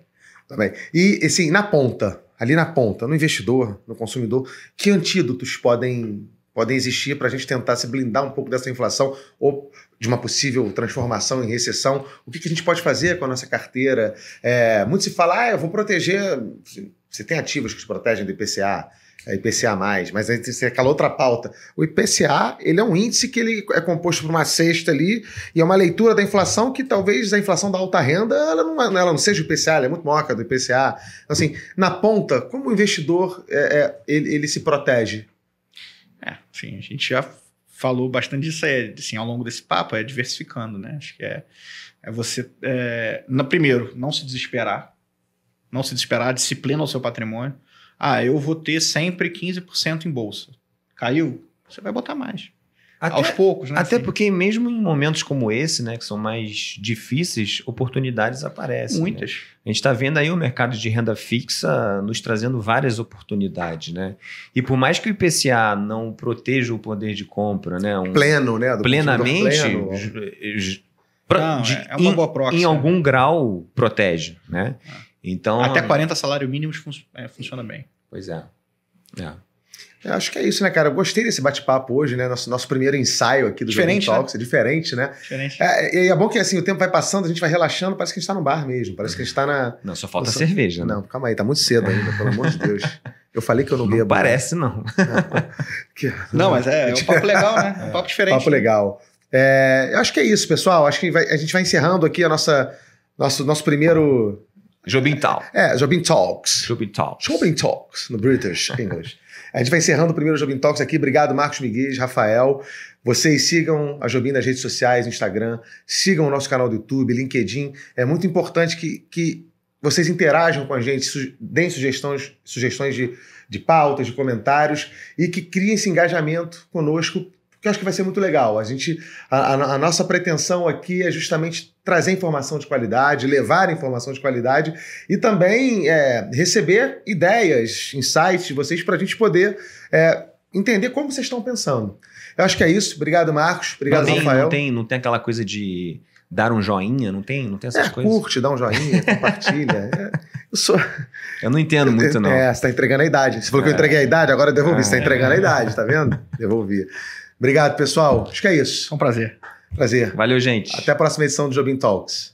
Também. E, assim, na ponta, ali na ponta, no investidor, no consumidor, que antídotos podem, podem existir para a gente tentar se blindar um pouco dessa inflação ou de uma possível transformação em recessão? O que, que a gente pode fazer com a nossa carteira? É, muito se fala, ah, eu vou proteger. Assim, você tem ativos que se protegem do IPCA, é IPCA+, mas aí tem aquela outra pauta. O IPCA, ele é um índice que ele é composto por uma cesta ali e é uma leitura da inflação que talvez a inflação da alta renda ela não, ela não seja o IPCA, ela é muito maior que a do IPCA. Então, assim, na ponta, como o investidor é, é, ele, ele, se protege? É, sim, a gente já falou bastante disso aí, assim, ao longo desse papo, é diversificando, né? Acho que é, é você, é, primeiro, não se desesperar, não se desesperar, disciplina o seu patrimônio, ah, eu vou ter sempre 15% em bolsa. Caiu? Você vai botar mais. Até, aos poucos, né? Até porque mesmo em momentos como esse, né, que são mais difíceis, oportunidades aparecem. Né? Muitas. Né? A gente está vendo aí o mercado de renda fixa nos trazendo várias oportunidades, né? E por mais que o IPCA não proteja o poder de compra, né? Um pleno, né? Do plenamente. Pleno. não, de, é, é uma boa próxima. em, né? algum grau protege, né? É. Então. Até 40 salário mínimos fun é, funciona bem. Pois é. é. Eu é, acho que é isso, né, cara? Eu gostei desse bate-papo hoje, né? Nosso, nosso primeiro ensaio aqui do Jovem né? Talks. Né? É diferente, né? Diferente. É, e é bom que assim, o tempo vai passando, a gente vai relaxando, parece que a gente tá no bar mesmo, parece que a gente tá na. Não, só falta cerveja, né? Não, calma aí, tá muito cedo ainda, pelo amor de Deus. Eu falei que eu não bebo. Não né? parece, não. <laughs> não, mas é, é um papo legal, né? um papo diferente. Papo né? legal. É, eu acho que é isso, pessoal. Acho que vai, a gente vai encerrando aqui a nossa, nosso, nosso primeiro Jobim Talks. É, Jobim Talks. Jobim Talks. Jobim Talks, no British English. a gente vai encerrando o primeiro Jobim Talks aqui. Obrigado, Marcos Miguel, Rafael. Vocês sigam a Jobim nas redes sociais, Instagram, sigam o nosso canal do YouTube, LinkedIn. É muito importante que, que vocês interajam com a gente, su deem sugestões, sugestões de, de pautas, de comentários e que criem esse engajamento conosco, que eu acho que vai ser muito legal. A gente, a, a, a nossa pretensão aqui é justamente trazer informação de qualidade, levar informação de qualidade e também é, receber ideias, insights de vocês para a gente poder é, entender como vocês estão pensando. Eu acho que é isso. Obrigado, Marcos. Obrigado, Rafael. Não tem, não tem aquela coisa de dar um joinha, não tem, não tem essas é, coisas. Curte, dá um joinha, <laughs> compartilha. É, eu sou. Eu não entendo muito não. É, você está entregando a idade. Você falou é. que eu é. entreguei a idade, agora eu devolvi. Você está é. entregando a idade, tá vendo? Devolvi. Obrigado, pessoal. Acho que é isso. É um prazer. Prazer. Valeu, gente. Até a próxima edição do Jobim Talks.